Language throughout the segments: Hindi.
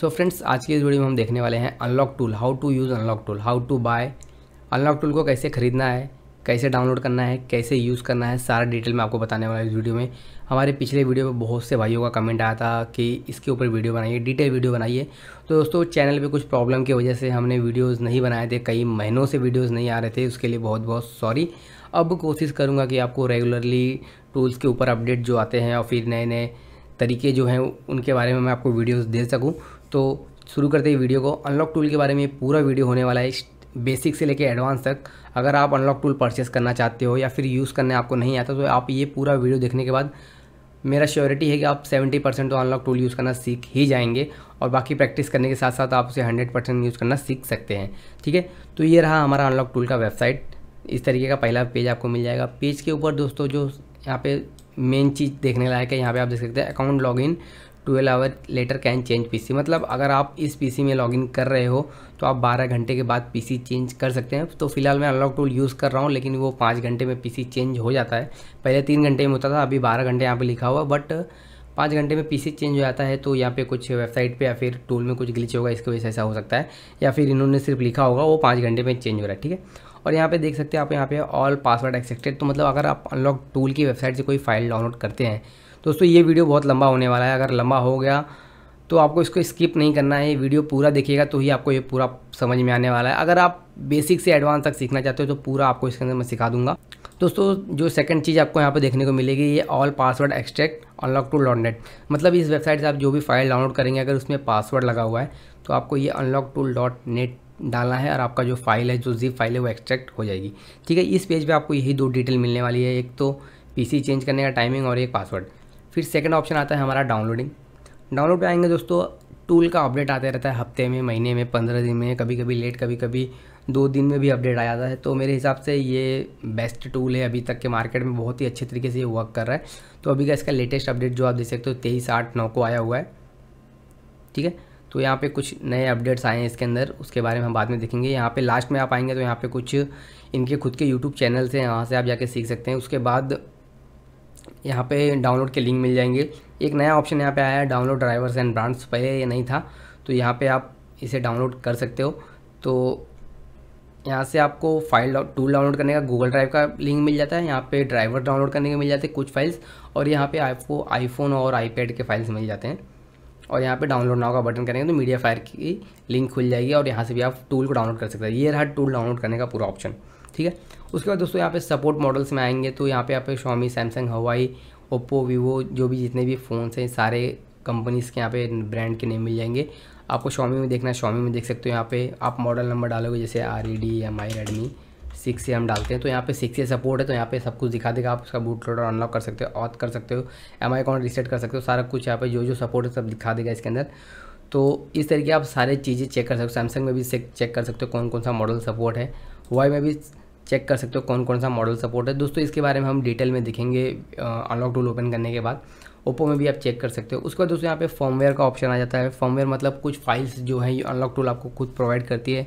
सो so फ्रेंड्स आज की इस वीडियो में हम देखने वाले हैं unlock tool how to use unlock tool how to buy unlock tool को कैसे ख़रीदना है कैसे डाउनलोड करना है कैसे यूज़ करना है सारा डिटेल मैं आपको बताने वाला इस वीडियो में हमारे पिछले वीडियो में बहुत से भाइयों का कमेंट आया था कि इसके ऊपर वीडियो बनाइए डिटेल वीडियो बनाइए तो दोस्तों चैनल पे कुछ प्रॉब्लम की वजह से हमने वीडियोस नहीं बनाए थे कई महीनों से वीडियोस नहीं आ रहे थे उसके लिए बहुत बहुत सॉरी अब कोशिश करूँगा कि आपको रेगुलरली टूल्स के ऊपर अपडेट जो आते हैं और फिर नए नए तरीके जो हैं उनके बारे में मैं आपको वीडियोस दे सकूं तो शुरू करते हैं वीडियो को अनलॉक टूल के बारे में पूरा वीडियो होने वाला है बेसिक से लेकर एडवांस तक अगर आप अनलॉक टूल परचेस करना चाहते हो या फिर यूज़ करने आपको नहीं आता तो आप ये पूरा वीडियो देखने के बाद मेरा श्योरिटी है कि आप 70 परसेंट तो अनलॉक टूल यूज़ करना सीख ही जाएंगे और बाकी प्रैक्टिस करने के साथ साथ आप उसे 100 परसेंट यूज़ करना सीख सकते हैं ठीक है तो ये रहा हमारा अनलॉक टूल का वेबसाइट इस तरीके का पहला पेज आपको मिल जाएगा पेज के ऊपर दोस्तों जो यहाँ पे मेन चीज़ देखने लायक है यहाँ पे आप देख सकते हैं account login twelve hour later can change PC मतलब अगर आप इस पीसी में लॉगिन कर रहे हो तो आप 12 घंटे के बाद पीसी चेंज कर सकते हैं तो फिलहाल मैं अनलॉक टूल यूज़ कर रहा हूँ लेकिन वो पाँच घंटे में पीसी चेंज हो जाता है पहले तीन घंटे में होता था अभी बारह घंटे यहाँ पर लिखा हुआ बट पाँच घंटे में पीसी चेंज हो जाता है तो यहाँ पे कुछ वेबसाइट पे या फिर टूल में कुछ ग्लिच होगा इसकी वजह से ऐसा हो सकता है या फिर इन्होंने सिर्फ लिखा होगा वो पाँच घंटे में चेंज हो रहा है ठीक है और यहाँ पे देख सकते हैं आप यहाँ पे ऑल पासवर्ड एक्सेप्टेड तो मतलब अगर आप अनलॉक टूल की वेबसाइट से कोई फाइल डाउनलोड करते हैं दोस्तों ये वीडियो बहुत लंबा होने वाला है अगर लंबा हो गया तो आपको इसको स्किप नहीं करना है वीडियो पूरा देखिएगा तो ही आपको ये पूरा समझ में आने वाला है अगर आप बेसिक से एडवांस तक सीखना चाहते हो तो पूरा आपको इसके अंदर मैं सिखा दूंगा दोस्तों जो सेकंड चीज़ आपको यहाँ पे देखने को मिलेगी ये all password extract unlock tool dot net मतलब इस वेबसाइट से आप जो भी फाइल डाउनलोड करेंगे अगर उसमें पासवर्ड लगा हुआ है तो आपको ये अनलॉक टू डॉट नेट डालना है और आपका जो फाइल है जो जीप फाइल है वो एक्सट्रैक्ट हो जाएगी ठीक है इस पेज पर आपको यही दो डिटेल मिलने वाली है एक तो पी चेंज करने का टाइमिंग और एक पासवर्ड फिर सेकेंड ऑप्शन आता है हमारा डाउनलोडिंग डाउनलोड पे आएंगे दोस्तों टूल का अपडेट आते रहता है हफ्ते में महीने में पंद्रह दिन में कभी कभी लेट कभी कभी दो दिन में भी अपडेट आ जाता है तो मेरे हिसाब से ये बेस्ट टूल है अभी तक के मार्केट में बहुत ही अच्छे तरीके से ये वर्क कर रहा है तो अभी का इसका लेटेस्ट अपडेट जो आप देख सकते हो तेईस आठ नौ को आया हुआ है ठीक है तो यहाँ पे कुछ नए अपडेट्स आए हैं इसके अंदर उसके बारे में हम बाद में देखेंगे यहाँ पे लास्ट में आप आएंगे तो यहाँ पे कुछ इनके खुद के यूट्यूब चैनल्स हैं यहाँ से आप जाके सीख सकते हैं उसके बाद यहाँ पे डाउनलोड के लिंक मिल जाएंगे एक नया ऑप्शन यहाँ पे आया है डाउनलोड ड्राइवर्स एंड ब्रांड्स पहले ये नहीं था तो यहाँ पे आप इसे डाउनलोड कर सकते हो तो यहाँ से आपको फाइल टूल डाउनलोड करने का गूगल ड्राइव का लिंक मिल जाता है यहाँ पे ड्राइवर डाउनलोड करने के मिल जाते हैं कुछ फाइल्स और यहाँ पे आपको आईफोन और आईपैड के फाइल्स मिल जाते हैं और यहाँ पे डाउनलोड नाव का बटन करेंगे तो मीडिया फायर की लिंक खुल जाएगी और यहाँ से भी आप टूल को डाउनलोड कर सकते हैं ये रहा टूल डाउनलोड करने का पूरा ऑप्शन ठीक है उसके बाद दोस्तों यहाँ पे सपोर्ट मॉडल्स में आएंगे तो यहाँ पे यहाँ पे Xiaomi Samsung Huawei Oppo Vivo जो भी जितने भी फोन हैं सारे कंपनीज़ के यहाँ पे ब्रांड के नेम मिल जाएंगे आपको शॉमी में देखना है शॉमी में देख सकते हो यहाँ पे आप मॉडल नंबर डालोगे जैसे R E D M I Redmi six A हम डालते हैं तो यहाँ पे सिक्स ए सपोर्ट है तो यहाँ पे सब कुछ दिखा देगा आप उसका बूट लोडर अनलॉक कर सकते हो ऑथ कर सकते हो एम आई अकाउंट रिसेट कर सकते हो सारा कुछ यहाँ पे जो जो सपोर्ट है सब दिखा देगा इसके अंदर तो इस तरीके आप सारे चीज़ें चेक कर सकते हो सैमसंग में भी चेक कर सकते हो कौन कौन सा मॉडल सपोर्ट है वाई में भी चेक कर सकते हो कौन कौन सा मॉडल सपोर्ट है दोस्तों इसके बारे में हम डिटेल में दिखेंगे अनलॉक टूल ओपन करने के बाद ओप्पो में भी आप चेक कर सकते हो उसके बाद दोस्तों यहाँ पे फॉर्मवेयर का ऑप्शन आ जाता है फॉर्मवेयर मतलब कुछ फाइल्स जो हैं ये अनलॉक टूल आपको खुद प्रोवाइड करती है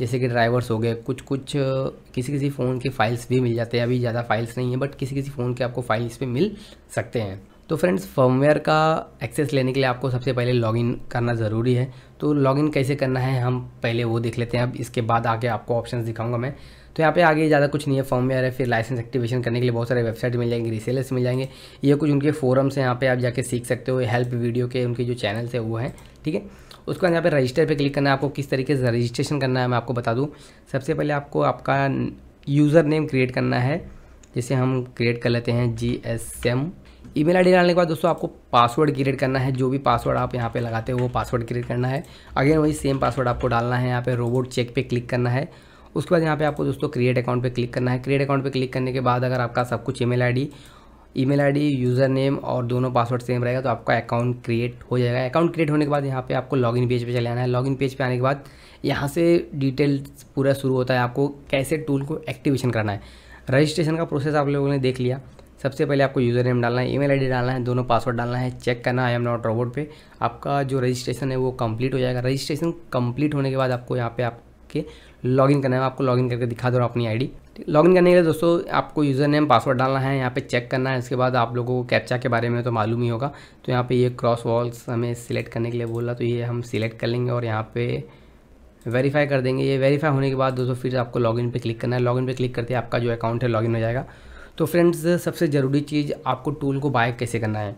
जैसे कि ड्राइवर्स हो गए कुछ कुछ किसी किसी फ़ोन के फाइल्स भी मिल जाते हैं अभी ज़्यादा फाइल्स नहीं है बट किसी किसी फ़ोन के आपको फाइल्स पर मिल सकते हैं तो फ्रेंड्स फॉर्मवेयर का एक्सेस लेने के लिए आपको सबसे पहले लॉगिन करना ज़रूरी है तो लॉगिन कैसे करना है हम पहले वो देख लेते हैं अब इसके बाद आके आपको ऑप्शंस दिखाऊंगा मैं तो यहाँ पे आगे ज़्यादा कुछ नहीं है फॉर्म में आ रहा है फिर लाइसेंस एक्टिवेशन करने के लिए बहुत सारे वेबसाइट मिल जाएंगे रीसेलर्स मिल जाएंगे ये कुछ उनके फोरम्स हैं यहाँ पे आप जाके सीख सकते हो हेल्प वीडियो के उनके जो चैनल्स है वो हैं ठीक है उसके बाद यहाँ पे रजिस्टर पर क्लिक करना है आपको किस तरीके से रजिस्ट्रेशन करना है मैं आपको बता दूँ सबसे पहले आपको आपका यूज़र नेम क्रिएट करना है जिसे हम क्रिएट कर लेते हैं G S M email ID डालने के बाद दोस्तों आपको पासवर्ड क्रिएट करना है जो भी पासवर्ड आप यहाँ पे लगाते हो वो पासवर्ड क्रिएट करना है अगेन वही सेम पासवर्ड आपको डालना है यहाँ पे रोबोट चेक पे क्लिक करना है उसके बाद यहाँ पे आपको दोस्तों क्रिएट अकाउंट पे क्लिक करना है क्रिएट अकाउंट पे क्लिक करने के बाद अगर आपका सब कुछ email ID email ID user name और दोनों पासवर्ड सेम रहेगा तो आपका अकाउंट क्रिएट हो जाएगा अकाउंट क्रिएट होने के बाद यहाँ पे आपको लॉगिन पेज पे चले आना है लॉगिन पेज पे आने के बाद यहाँ से डिटेल्स पूरा शुरू होता है आपको कैसे टूल को एक्टिवेशन करना है रजिस्ट्रेशन का प्रोसेस आप लोगों ने देख लिया सबसे पहले आपको यूज़र नेम डालना है ईमेल आईडी डालना है दोनों पासवर्ड डालना है चेक करना आई एम नॉट रोबोट पे आपका जो रजिस्ट्रेशन है वो कंप्लीट हो जाएगा रजिस्ट्रेशन कंप्लीट होने के बाद आपको यहाँ पे आपके लॉगिन करना है आपको लॉगिन करके दिखा दे रहा हूँ अपनी आईडी लॉगिन करने के लिए दोस्तों आपको यूज़र नेम पासवर्ड डालना है यहाँ पे चेक करना है इसके बाद आप लोगों को कैप्चा के बारे में तो मालूम ही होगा तो यहाँ पे ये क्रॉस वॉल्स हमें सिलेक्ट करने के लिए बोला तो ये हम सिलेक्ट कर लेंगे और यहाँ पे वेरीफाई कर देंगे ये वेरीफाई होने के बाद दोस्तों फिर आपको लॉगिन पर क्लिक करना है लॉगिन पर क्लिक करते आपका जो अकाउंट है लॉगिन हो जाएगा तो फ्रेंड्स सबसे ज़रूरी चीज़ आपको टूल को बाय कैसे करना है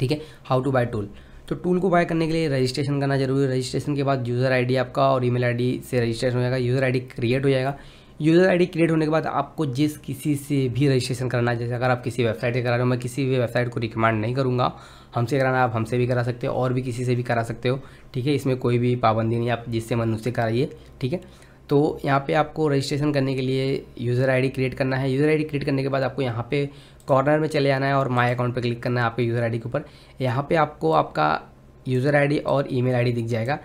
ठीक है हाउ टू बाय टूल तो टूल को बाय करने के लिए रजिस्ट्रेशन करना जरूरी है रजिस्ट्रेशन के बाद यूज़र आईडी आपका और ईमेल आईडी से रजिस्ट्रेशन हो जाएगा यूज़र आईडी क्रिएट हो जाएगा यूज़र आईडी क्रिएट होने के बाद आपको जिस किसी से भी रजिस्ट्रेशन कराना जैसे अगर आप किसी वेबसाइट से करा रहे हो मैं किसी भी वेबसाइट को रिकमेंड नहीं करूँगा हमसे कराना आप हमसे भी करा सकते हो और भी किसी से भी करा सकते हो ठीक है इसमें कोई भी पाबंदी नहीं आप जिससे मन उससे कराइए ठीक है तो यहाँ पर आपको रजिस्ट्रेशन करने के लिए यूज़र आई क्रिएट करना है यूज़र आई क्रिएट करने के बाद आपको यहाँ पर कॉर्नर में चले आना है और माई अकाउंट पर क्लिक करना है आपके यूज़र आई के ऊपर यहाँ पर आपको आपका यूज़र आई और ई मेल दिख जाएगा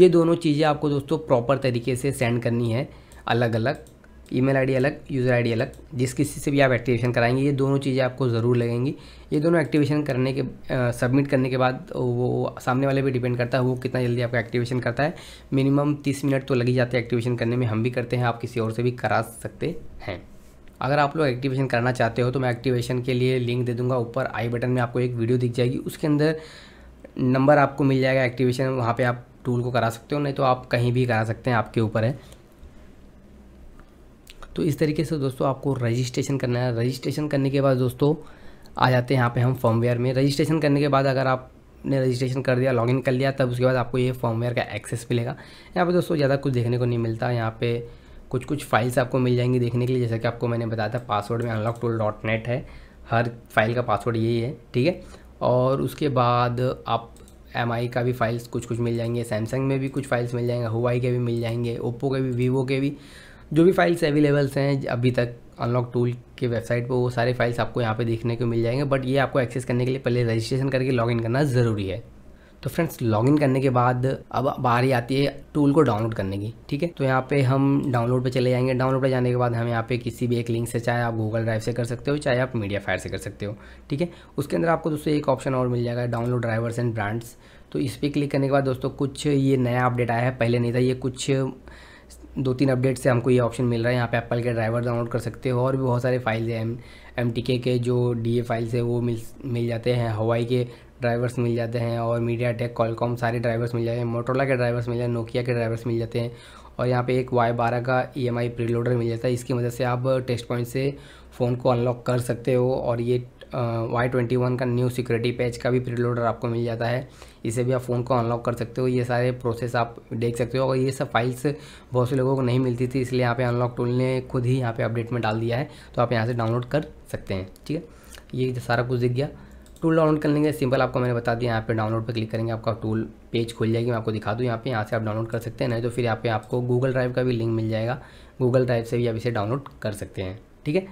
ये दोनों चीज़ें आपको दोस्तों प्रॉपर तरीके से सेंड करनी है अलग अलग ईमेल आईडी अलग यूज़र आईडी अलग जिस किसी से भी आप एक्टिवेशन कराएंगे ये दोनों चीज़ें आपको ज़रूर लगेंगी ये दोनों एक्टिवेशन करने के सबमिट करने के बाद वो सामने वाले पे डिपेंड करता है वो कितना जल्दी आपका एक्टिवेशन करता है मिनिमम तीस मिनट तो लगी जाते हैं एक्टिवेशन करने में हम भी करते हैं आप किसी और से भी करा सकते हैं अगर आप लोग एक्टिवेशन करना चाहते हो तो मैं एक्टिवेशन के लिए लिंक दे दूंगा ऊपर आई बटन में आपको एक वीडियो दिख जाएगी उसके अंदर नंबर आपको मिल जाएगा एक्टिवेशन वहाँ पे आप टूल को करा सकते हो नहीं तो आप कहीं भी करा सकते हैं आपके ऊपर है तो इस तरीके से दोस्तों आपको रजिस्ट्रेशन करना है रजिस्ट्रेशन करने के बाद दोस्तों आ जाते हैं यहाँ पे हम फॉर्मवेयर में रजिस्ट्रेशन करने के बाद अगर आपने रजिस्ट्रेशन कर दिया लॉगिन कर लिया तब उसके बाद आपको ये फॉर्मवेयर का एक्सेस मिलेगा यहाँ पे दोस्तों ज़्यादा कुछ देखने को नहीं मिलता यहाँ पे कुछ कुछ फाइल्स आपको मिल जाएंगी देखने के लिए जैसा कि आपको मैंने बताया था पासवर्ड में अनलॉक टूल डॉट नेट है हर फाइल का पासवर्ड यही है ठीक है और उसके बाद आप एम आई का भी फाइल्स कुछ कुछ मिल जाएंगे सैमसंग में भी कुछ फाइल्स मिल जाएंगे हुआई के भी मिल जाएंगे ओप्पो के भी वीवो के भी जो भी फाइल्स अवेलेबल्स हैं अभी तक अनलॉक टूल के वेबसाइट पर वो सारे फाइल्स आपको यहाँ पे देखने को मिल जाएंगे बट ये आपको एक्सेस करने के लिए पहले रजिस्ट्रेशन करके लॉगिन करना ज़रूरी है तो फ्रेंड्स लॉगिन करने के बाद अब ही आती है टूल को डाउनलोड करने की ठीक है तो यहाँ पे हम डाउनलोड पे चले जाएंगे डाउनलोड पे जाने के बाद हम यहाँ पे किसी भी एक लिंक से चाहे आप गूगल ड्राइव से कर सकते हो चाहे आप मीडिया फायर से कर सकते हो ठीक है उसके अंदर आपको दोस्तों एक ऑप्शन और मिल जाएगा डाउनलोड ड्राइवर्स एंड ब्रांड्स तो इस पर क्लिक करने के बाद दोस्तों कुछ ये नया अपडेट आया है पहले नहीं था ये कुछ दो तीन अपडेट से हमको ये ऑप्शन मिल रहा है यहाँ पे एप्पल के ड्राइवर डाउनलोड कर सकते हो और भी बहुत सारे फाइल्स हैं एम एम के जो डी ए फाइल्स है वो मिल मिल जाते हैं हवाई के ड्राइवर्स मिल जाते हैं और मीडिया टेक कॉलकॉम सारे ड्राइवर्स मिल जाते हैं मोटोला के ड्राइवर्स मिल जाए नोकिया के ड्राइवर्स मिल जाते हैं और यहाँ पे एक वाई बारह का ई एम आई प्रीलोडर मिल जाता है इसकी मदद से आप टेस्ट पॉइंट से फ़ोन को अनलॉक कर सकते हो और ये वाई ट्वेंटी वन का न्यू सिक्योरिटी पैच का भी प्रीलोडर आपको मिल जाता है इसे भी आप फ़ोन को अनलॉक कर सकते हो ये सारे प्रोसेस आप देख सकते हो और ये सब फाइल्स बहुत से लोगों को नहीं मिलती थी इसलिए यहाँ पे अनलॉक टूल ने खुद ही यहाँ पे अपडेट में डाल दिया है तो आप यहाँ से डाउनलोड कर सकते हैं ठीक है ये सारा कुछ दिख गया टूल डाउनलोड करने के सिंपल आपको मैंने बता दिया यहाँ पे डाउनलोड पर क्लिक करेंगे आपका टूल पेज खुल जाएगी मैं आपको दिखा दूँ यहाँ पे यहाँ से आप डाउनलोड कर सकते हैं नहीं तो फिर यहाँ पे आपको गूगल ड्राइव का भी लिंक मिल जाएगा गूगल ड्राइव से भी आप इसे डाउनलोड कर सकते हैं ठीक है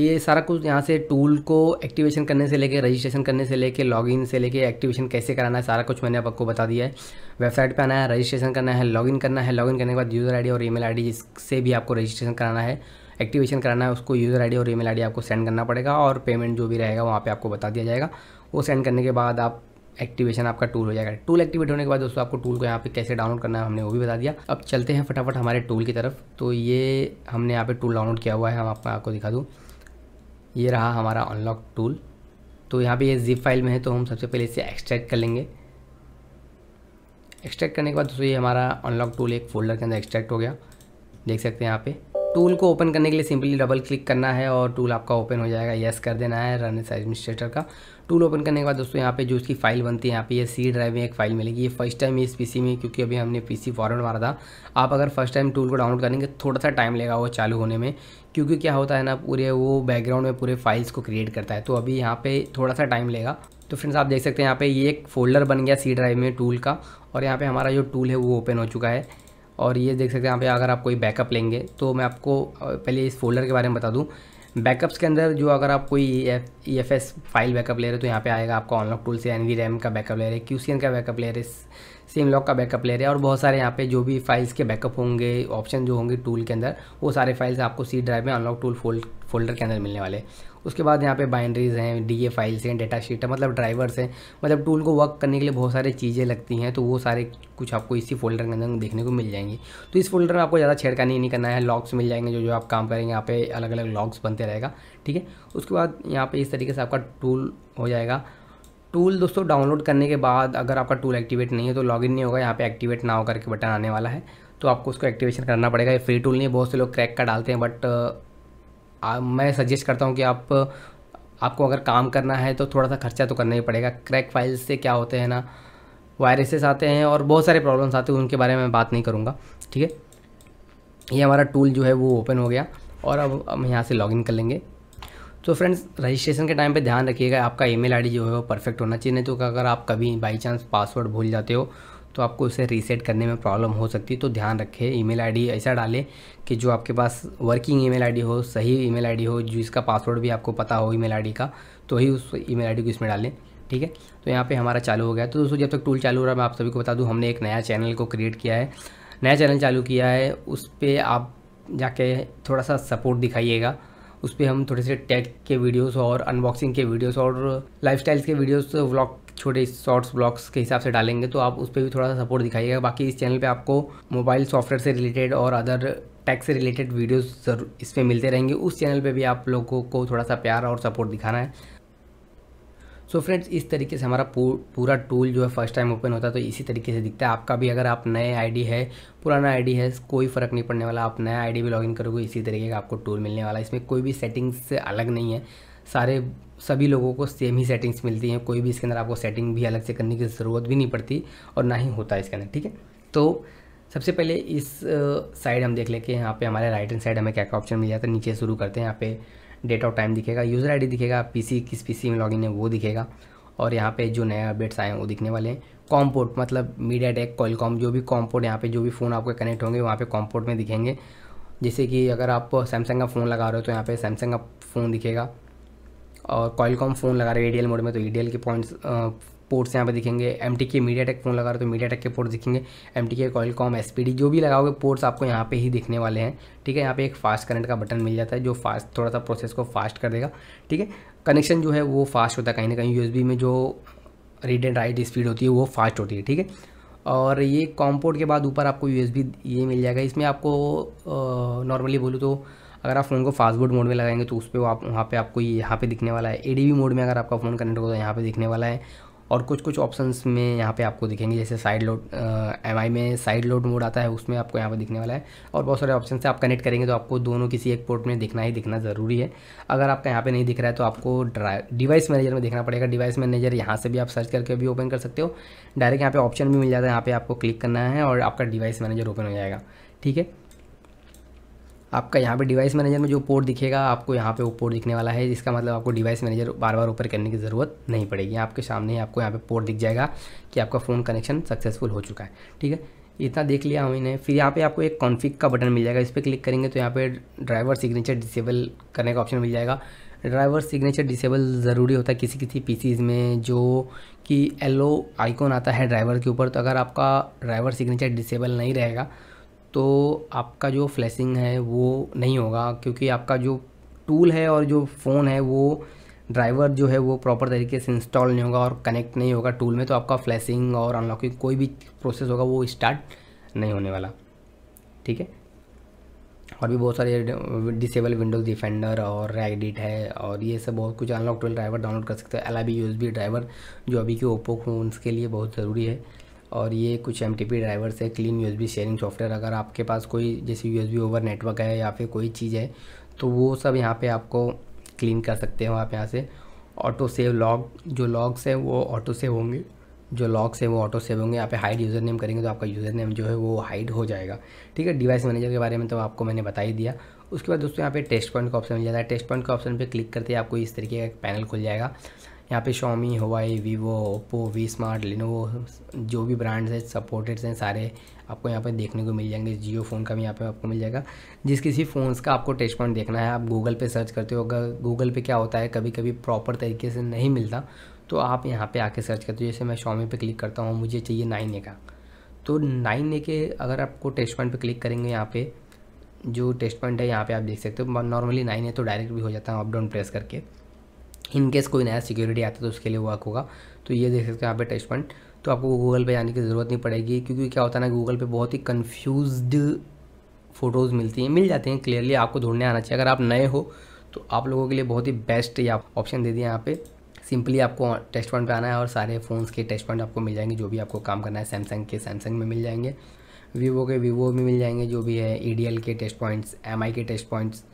ये सारा कुछ यहाँ से टूल को एक्टिवेशन करने से लेके रजिस्ट्रेशन करने से लेके लॉगिन से लेके एक्टिवेशन कैसे कराना है सारा कुछ मैंने अब आपको बता दिया है वेबसाइट पे आना है रजिस्ट्रेशन करना है लॉगिन करना है लॉगिन करने के बाद यूज़र आईडी और ईमेल आईडी जिससे भी आपको रजिस्ट्रेशन कराना है एक्टिवेशन कराना है उसको यूज़र आईडी और ईमेल आईडी आपको सेंड करना पड़ेगा और पेमेंट जो भी रहेगा वहाँ पे आपको बता दिया जाएगा वो सेंड करने के बाद आप एक्टिवेशन आपका टूल हो जाएगा टूल एक्टिवेट होने के बाद दोस्तों आपको टूल को यहाँ पे कैसे डाउनलोड करना है हमने वो भी बता दिया अब चलते हैं फटाफट हमारे टूल की तरफ तो ये हमने यहाँ पे टूल डाउनलोड किया हुआ है हम आपको आपको दिखा दूँ ये रहा हमारा अनलॉक टूल तो यहाँ पे ये जिप फाइल में है तो हम सबसे पहले इसे एक्सट्रैक्ट कर लेंगे एक्सट्रैक्ट करने के बाद दोस्तों ये हमारा अनलॉक टूल एक फोल्डर के अंदर एक्सट्रैक्ट हो गया देख सकते हैं यहाँ पर टूल को ओपन करने के लिए सिंपली डबल क्लिक करना है और टूल आपका ओपन हो जाएगा येस कर देना है रन एडमिनिस्ट्रेटर का टूल ओपन करने के बाद दोस्तों यहाँ पे जो उसकी फाइल बनती है यहाँ पे ये सी ड्राइव में एक फाइल मिलेगी ये फर्स्ट टाइम इस पीसी में क्योंकि अभी हमने पीसी फॉरवर्ड मारा था आप अगर फर्स्ट टाइम टूल को डाउनलोड करेंगे थोड़ा सा टाइम लेगा वो चालू होने में क्योंकि क्या होता है ना पूरे वो बैकग्राउंड में पूरे फाइल्स को क्रिएट करता है तो अभी यहाँ पे थोड़ा सा टाइम लेगा तो फ्रेंड्स आप देख सकते हैं यहाँ पे ये एक फोल्डर बन गया सी ड्राइव में टूल का और यहाँ पे हमारा जो टूल है वो ओपन हो चुका है और ये देख सकते हैं यहाँ पे अगर आप कोई बैकअप लेंगे तो मैं आपको पहले इस फोल्डर के बारे में बता दूँ बैकअप्स के अंदर जो अगर आप कोई E F S file backup ले रहे हो तो यहाँ पे आएगा आपका ऑनलॉक टूल से एन वी रैम का बैकअप ले रहे हैं क्यूसीएन का बैकअप ले रहे सेम लॉक का बैकअप ले रहे हैं और बहुत सारे यहाँ पे जो भी फाइल्स के बैकअप होंगे ऑप्शन जो होंगे टूल के अंदर वो सारे फाइल्स आपको सी ड्राइव में अनलॉक टूल फोल्ड फोल्डर के अंदर मिलने वाले उसके बाद यहाँ पे बाइंड्रीज हैं डी ए फाइल्स हैं डेटा शीट है मतलब ड्राइवर्स हैं मतलब टूल मतलब को वर्क करने के लिए बहुत सारी चीज़ें लगती हैं तो वो सारे कुछ आपको इसी फोल्डर के अंदर देखने को मिल जाएंगी तो इस फोल्डर में आपको ज़्यादा छेड़कानी नहीं करना है लॉक्स मिल जाएंगे जो जो आप काम करेंगे यहाँ पे अलग अलग लॉक्स बनते रहेगा ठीक है उसके बाद यहाँ पे इस तरीके से आपका टूल हो जाएगा टूल दोस्तों डाउनलोड करने के बाद अगर आपका टूल एक्टिवेट नहीं है तो लॉग नहीं होगा यहाँ पर एक्टिवेट ना होकर के बटन आने वाला है तो आपको उसको एक्टिवेशन करना पड़ेगा ये फ्री टूल नहीं है बहुत से लोग क्रैक का डालते हैं बट मैं सजेस्ट करता हूँ कि आप आपको अगर काम करना है तो थोड़ा सा खर्चा तो करना ही पड़ेगा क्रैक फाइल्स से क्या होते हैं ना वायरसेस आते हैं और बहुत सारे प्रॉब्लम्स आते हैं उनके बारे में बात नहीं करूँगा ठीक है ये हमारा टूल जो है वो ओपन हो गया और अब हम यहाँ से लॉगिन कर लेंगे तो फ्रेंड्स रजिस्ट्रेशन के टाइम पे ध्यान रखिएगा आपका ईमेल आईडी जो है वो परफेक्ट होना चाहिए नहीं तो अगर आप कभी बाई चांस पासवर्ड भूल जाते हो तो आपको उसे रीसेट करने में प्रॉब्लम हो सकती है तो ध्यान रखें ईमेल आईडी ऐसा डालें कि जो आपके पास वर्किंग ईमेल आईडी हो सही ईमेल आईडी हो जिसका पासवर्ड भी आपको पता हो ईमेल आईडी का तो ही उस ईमेल आईडी को इसमें डालें ठीक है तो यहाँ पे हमारा चालू हो गया तो दोस्तों जब तक टूल चालू हो रहा है मैं आप सभी को बता दूँ हमने एक नया चैनल को क्रिएट किया है नया चैनल चालू किया है उस पर आप जाके थोड़ा सा सपोर्ट दिखाइएगा उस पर हम थोड़े से टेक के वीडियोस और अनबॉक्सिंग के वीडियोस और लाइफस्टाइल्स के वीडियोस व्लॉग छोटे शॉर्ट्स ब्लॉग्स के हिसाब से डालेंगे तो आप उस पर भी थोड़ा सा सपोर्ट दिखाइएगा बाकी इस चैनल पे आपको मोबाइल सॉफ्टवेयर से रिलेटेड और अदर टैक्स से रिलेटेड वीडियोस जरूर इसमें मिलते रहेंगे उस चैनल पे भी आप लोगों को थोड़ा सा प्यार और सपोर्ट दिखाना है सो so फ्रेंड्स इस तरीके से हमारा पू, पूरा टूल जो है फर्स्ट टाइम ओपन होता है तो इसी तरीके से दिखता है आपका भी अगर आप नए आईडी है पुराना आईडी है कोई फ़र्क नहीं पड़ने वाला आप नया आईडी भी लॉगिन करोगे इसी तरीके का आपको टूल मिलने वाला है इसमें कोई भी सेटिंग्स से अलग नहीं है सारे सभी लोगों को सेम ही सेटिंग्स मिलती हैं कोई भी इसके अंदर आपको सेटिंग भी अलग से करने की ज़रूरत भी नहीं पड़ती और ना ही होता है इसके अंदर ठीक है तो सबसे पहले इस साइड हम देख लें कि यहाँ पे हमारे राइट हैंड साइड हमें क्या क्या ऑप्शन मिल जाता है नीचे शुरू करते हैं यहाँ पे डेट ऑफ टाइम दिखेगा यूज़र आईडी दिखेगा पीसी किस पीसी में लॉगिन है वो दिखेगा और यहाँ पे जो नए अपडेट्स आए हैं वो दिखने वाले हैं कॉम्पोर्ट मतलब मीडिया टेक कॉम जो भी कॉम्पोर्ट यहाँ पे जो भी फ़ोन आपके कनेक्ट होंगे वहाँ पर कॉम्पोर्ट में दिखेंगे जैसे कि अगर आप सैमसंग का फ़ोन लगा रहे हो तो यहाँ पे सैमसंग का फ़ोन दिखेगा और कॉलकॉम फ़ोन लगा रहे एडीएल मोड में तो एडीएल के पॉइंट्स पोर्ट्स यहाँ पे दिखेंगे M T K MediaTek phone लगा रहे तो मीडिया टेक के पोर्ट्स दिखेंगे M T K Qualcomm S P D जो भी लगाओगे पोर्ट्स आपको यहाँ पे ही दिखने वाले हैं ठीक है यहाँ पे एक फास्ट करंट का बटन मिल जाता है जो फास्ट थोड़ा सा प्रोसेस को फास्ट कर देगा ठीक है कनेक्शन जो है वो फास्ट होता है कहीं ना कहीं यूएसबी में जो रीड एंड राइट स्पीड होती है वो फास्ट होती है ठीक है और ये कॉम्पोर्ट के बाद ऊपर आपको बी ये मिल जाएगा इसमें आपको नॉर्मली बोलूँ तो अगर आप फ़ोन को फास्ट बोर्ड मोड में लगाएंगे तो उस पर आप वहाँ पे आपको ये यहाँ पे दिखने वाला है ए मोड में अगर आपका फ़ोन कनेक्ट होगा तो यहाँ पे दिखने वाला है और कुछ कुछ ऑप्शंस में यहाँ पे आपको दिखेंगे जैसे साइड लोड एम आई में साइड लोड मोड आता है उसमें आपको यहाँ पे दिखने वाला है और बहुत सारे ऑप्शन से आप कनेक्ट करेंगे तो आपको दोनों किसी एक पोर्ट में दिखना ही दिखना ज़रूरी है अगर आपका यहाँ पे नहीं दिख रहा है तो आपको डिवाइस मैनेजर में देखना पड़ेगा डिवाइस मैनेजर यहाँ से भी आप सर्च करके भी ओपन कर सकते हो डायरेक्ट यहाँ पर ऑप्शन भी मिल जाता है यहाँ पर आपको क्लिक करना है और आपका डिवाइस मैनेजर ओपन हो जाएगा ठीक है आपका यहाँ पे डिवाइस मैनेजर में जो पोर्ट दिखेगा आपको यहाँ पे वो पोर्ट दिखने वाला है इसका मतलब आपको डिवाइस मैनेजर बार बार ऊपर करने की ज़रूरत नहीं पड़ेगी आपके सामने ही आपको यहाँ पे पोर्ट दिख जाएगा कि आपका फ़ोन कनेक्शन सक्सेसफुल हो चुका है ठीक है इतना देख लिया इन्हें फिर यहाँ पे आपको एक कॉन्फिक का बटन मिल जाएगा इस पर क्लिक करेंगे तो यहाँ पे ड्राइवर सिग्नेचर डिसेबल करने का ऑप्शन मिल जाएगा ड्राइवर सिग्नेचर डिसेबल ज़रूरी होता है किसी किसी पीसीज में जो कि एलो आइकॉन आता है ड्राइवर के ऊपर तो अगर आपका ड्राइवर सिग्नेचर डिसेबल नहीं रहेगा तो आपका जो फ्लैशिंग है वो नहीं होगा क्योंकि आपका जो टूल है और जो फ़ोन है वो ड्राइवर जो है वो प्रॉपर तरीके से इंस्टॉल नहीं होगा और कनेक्ट नहीं होगा टूल में तो आपका फ्लैशिंग और अनलॉकिंग कोई भी प्रोसेस होगा वो स्टार्ट नहीं होने वाला ठीक है और भी बहुत सारे डिसेबल विंडोज़ डिफेंडर और रेडिट है और ये सब बहुत कुछ अनलॉक ट्वेल्व ड्राइवर डाउनलोड कर सकते हैं एल आई बी ड्राइवर जो अभी के ओप्पो फोन के लिए बहुत ज़रूरी है और ये कुछ एम टी पी ड्राइवर्स है clean U S B sharing software अगर आपके पास कोई जैसे U S B over network है या फिर कोई चीज़ है तो वो सब यहाँ पे आपको क्लीन कर सकते हो आप यहाँ से ऑटो सेव लॉग जो लॉग्स हैं वो ऑटो सेव होंगे जो लॉग्स हैं वो ऑटो सेव होंगे यहाँ पे हाइड यूज़र नेम करेंगे तो आपका यूज़र नेम जो है वो हाइड हो जाएगा ठीक है डिवाइस मैनेजर के बारे में तो आपको मैंने बता ही दिया उसके बाद दोस्तों यहाँ पे टेस्ट पॉइंट का ऑप्शन मिल जाता है टेस्ट पॉइंट का ऑप्शन पर क्लिक करते ही आपको इस तरीके का पैनल खुल जाएगा यहाँ पे Xiaomi Huawei Vivo Oppo Vsmart Lenovo जो भी ब्रांड्स हैं सपोर्टेड्स हैं सारे आपको यहाँ पे देखने को मिल जाएंगे जियो फ़ोन का भी यहाँ पे आपको मिल जाएगा जिस किसी फ़ोन्स का आपको टेस्ट पॉइंट देखना है आप गूगल पे सर्च करते हो अगर गूगल पे क्या होता है कभी कभी प्रॉपर तरीके से नहीं मिलता तो आप यहाँ पे आके सर्च करते हो जैसे मैं शॉमी पे क्लिक करता हूँ मुझे चाहिए नाइन ए का तो नाइन ए के अगर आपको टेस्ट पॉइंट पर क्लिक करेंगे यहाँ पर जो टेस्ट पॉइंट है यहाँ पर आप देख सकते हो नॉर्मली नाइन ए तो डायरेक्ट भी हो जाता है अप डाउन प्रेस करके इन केस कोई नया सिक्योरिटी आता है तो उसके लिए वर्क होगा तो ये देख सकते हैं आप पे टेस्ट पॉइंट तो आपको गूगल पे जाने की ज़रूरत नहीं पड़ेगी क्योंकि क्या होता है ना गूगल पे बहुत ही कन्फ्यूज फ़ोटोज़ मिलती हैं मिल जाते हैं क्लियरली आपको ढूंढने आना चाहिए अगर आप नए हो तो आप लोगों के लिए बहुत ही बेस्ट ये ऑप्शन दे दिए यहाँ पे सिंपली आपको टेस्ट पॉइंट पे आना है और सारे फ़ोन्स के टेस्ट पॉइंट आपको मिल जाएंगे जो भी आपको काम करना है सैमसंग के सैमसंग में मिल जाएंगे वीवो के वीवो में मिल जाएंगे जो भी है E K test points M K test points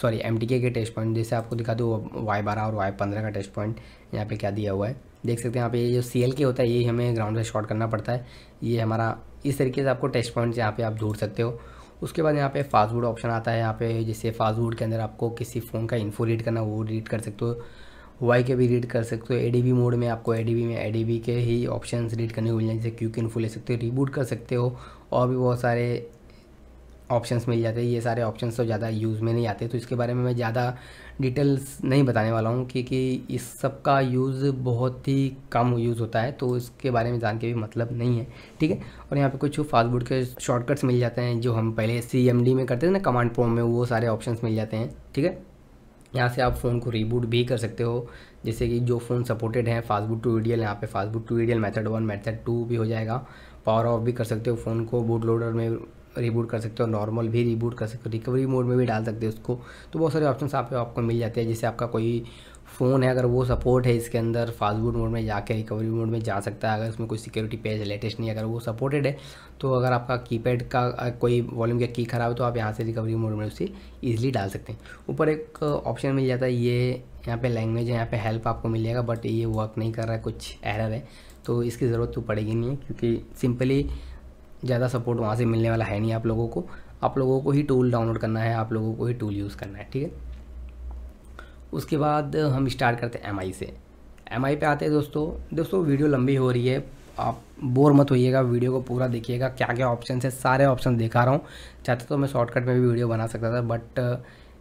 sorry M K test point जैसे आपको दिखा दूँ वाई बारह और वाई पंद्रह का टेस्ट पॉइंट यहाँ पे क्या दिया हुआ है देख सकते हैं यहाँ पे ये जो सी के होता है ये हमें ग्राउंड से शॉर्ट करना पड़ता है ये हमारा इस तरीके से आपको टेस्ट पॉइंट यहाँ पे आप ढूंढ सकते हो उसके बाद यहाँ पे फास्ट फास्टवुड ऑप्शन आता है यहाँ पे जैसे फास्ट फास्टवुड के अंदर आपको किसी फ़ोन का इन्फो रीड करना वो रीड कर सकते हो वाई के भी रीड कर सकते हो बी मोड में आपको बी में बी के ही ऑप्शन रीड करने को मिल जाए जैसे क्यू के इन्फो ले सकते हो रीबूट कर सकते हो और भी बहुत सारे ऑप्शंस मिल जाते हैं ये सारे ऑप्शंस तो ज़्यादा यूज़ में नहीं आते तो इसके बारे में मैं ज़्यादा डिटेल्स नहीं बताने वाला हूँ क्योंकि इस सब का यूज़ बहुत ही कम यूज़ होता है तो इसके बारे में जान के भी मतलब नहीं है ठीक है और यहाँ पे कुछ फास्टबुड के शॉर्टकट्स मिल जाते हैं जो हम पहले सी में करते थे ना कमांड प्रोम में वो सारे ऑप्शन मिल जाते हैं ठीक है यहाँ से आप फ़ोन को रीबूट भी कर सकते हो जैसे कि जो फ़ोन सपोर्टेड हैं फास्टबुट टू वीडियल यहाँ पे फास्टबुट टू वीडियल मैथड वन मैथड टू भी हो जाएगा पावर ऑफ भी कर सकते हो फ़ोन को बूट लोडर में रिबूट कर सकते हो नॉर्मल भी रिबूट कर सकते हो रिकवरी मोड में भी डाल सकते हो उसको तो बहुत सारे ऑप्शन आप आपको मिल जाते हैं जैसे आपका कोई फ़ोन है अगर वो सपोर्ट है इसके अंदर फास्टबूट मोड में जाके रिकवरी मोड में जा सकता है अगर उसमें कोई सिक्योरिटी पेज लेटेस्ट नहीं अगर वो सपोर्टेड है तो अगर आपका कीपैड का कोई वॉल्यूम या की ख़राब है तो आप यहाँ से रिकवरी मोड में उसे ईजिली डाल सकते हैं ऊपर एक ऑप्शन मिल जाता है ये यहाँ पर लैंग्वेज है यहाँ पर हेल्प आपको मिलेगा बट ये वर्क नहीं कर रहा है कुछ एरर है तो इसकी ज़रूरत तो पड़ेगी नहीं क्योंकि सिंपली ज़्यादा सपोर्ट वहाँ से मिलने वाला है नहीं आप लोगों को आप लोगों को ही टूल डाउनलोड करना है आप लोगों को ही टूल यूज़ करना है ठीक है उसके बाद हम स्टार्ट करते हैं एम से एम पे आते हैं दोस्तों दोस्तों वीडियो लंबी हो रही है आप बोर मत होइएगा वीडियो को पूरा देखिएगा क्या क्या ऑप्शन है सारे ऑप्शन दिखा रहा हूँ चाहते तो मैं शॉर्टकट में भी वीडियो बना सकता था बट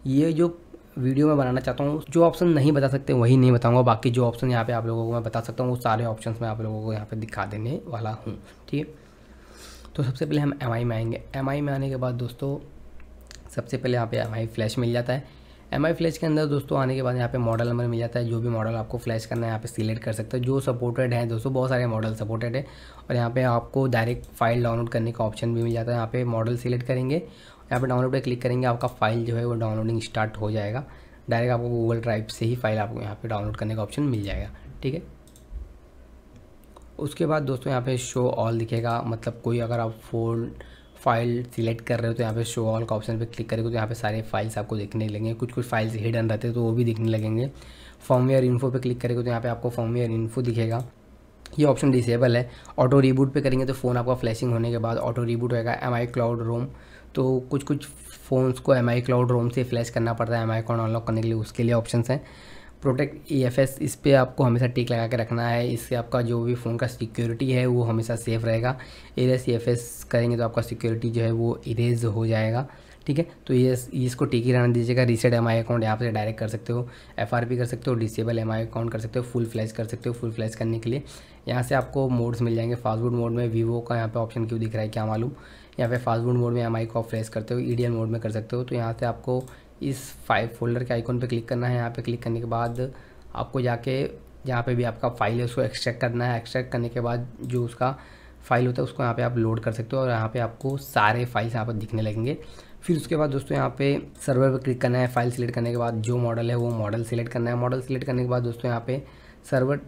ये जो वीडियो में बनाना चाहता हूँ जो ऑप्शन नहीं बता सकते वही नहीं बताऊँगा बाकी जो ऑप्शन यहाँ पे आप लोगों को मैं बता सकता हूँ वो सारे ऑप्शन मैं आप लोगों को यहाँ पे दिखा देने वाला हूँ ठीक है तो सबसे पहले हम एम में आएंगे एम में आने के बाद दोस्तों सबसे पहले यहाँ पे एम फ्लैश मिल जाता है एम आई फ्लैश के अंदर दोस्तों आने के बाद यहाँ पे मॉडल नंबर मिल जाता है जो भी मॉडल आपको फ्लैश करना है यहाँ पे सिलेक्ट कर सकते हो जो सपोर्टेड हैं दोस्तों बहुत सारे मॉडल सपोर्टेड है और यहाँ पे आपको डायरेक्ट फाइल डाउनलोड करने का ऑप्शन भी मिल जाता है यहाँ पे मॉडल सिलेक्ट करेंगे यहाँ पे डाउनलोड पर क्लिक करेंगे आपका फाइल जो है वो डाउनलोडिंग स्टार्ट हो जाएगा डायरेक्ट आपको गूगल ड्राइव से ही फाइल आपको यहाँ पर डाउनलोड करने का ऑप्शन मिल जाएगा ठीक है उसके बाद दोस्तों यहाँ पे शो ऑल दिखेगा मतलब कोई अगर आप फोन फाइल सिलेक्ट कर रहे हो तो यहाँ पे शो ऑल का ऑप्शन पे क्लिक करेंगे तो यहाँ पे सारे फाइल्स आपको देखने लगेंगे कुछ कुछ फाइल्स हिडन रहते हैं तो वो भी दिखने लगेंगे फॉर्मवेयर इन्फो पे क्लिक करेंगे तो यहाँ पे आपको फॉर्मवेयर इन्फो दिखेगा ये ऑप्शन डिसेबल है ऑटो रिबूट पे करेंगे तो फ़ोन आपका फ्लैशिंग होने के बाद ऑटो रिबूट होएगा एम आई क्लाउड रोम तो कुछ कुछ फ़ोन्स को एम आई क्लाउड रोम से फ्लैश करना पड़ता है एम आई क्लाउड अनलॉक करने के लिए उसके लिए ऑप्शन हैं प्रोटेक्ट ई एफ एस इस पर आपको हमेशा टिक लगा के रखना है इससे आपका जो भी फ़ोन का सिक्योरिटी है वो हमेशा सेफ़ रहेगा इरेस ई एफ एस करेंगे तो आपका सिक्योरिटी जो है वो इरेज हो जाएगा ठीक है तो ये इसको टिक ही रहने दीजिएगा रीसेट एम आई अकाउंट यहाँ से डायरेक्ट कर सकते हो एफ आर पी कर सकते हो डिसेबल एम आई अकाउंट कर सकते हो फुल फ्लैश कर सकते हो फुल फ्लैश करने के लिए यहाँ से आपको मोड्स मिल जाएंगे फास्टबुड मोड में वीवो का यहाँ पे ऑप्शन क्यों दिख रहा है क्या मालूम यहाँ पे फास्टबुड मोड में एम आई को आप फ्लैश करते हो ई e मोड में कर सकते हो तो यहाँ से आपको इस फाइल फोल्डर के आइकॉन पर क्लिक करना है यहाँ पर क्लिक करने के बाद आपको जाके जहाँ पे भी आपका फाइल है उसको एक्सट्रैक्ट करना है एक्सट्रैक्ट करने के बाद जो उसका फाइल होता है उसको यहाँ पे आप लोड कर सकते हो और यहाँ पे आपको सारे फाइल्स यहाँ पर दिखने लगेंगे फिर उसके बाद दोस्तों यहाँ पे सर्वर पर क्लिक करना है फाइल सिलेक्ट करने के बाद जो मॉडल है वो मॉडल सिलेक्ट करना है मॉडल सिलेक्ट करने के बाद दोस्तों यहाँ पे सर्वर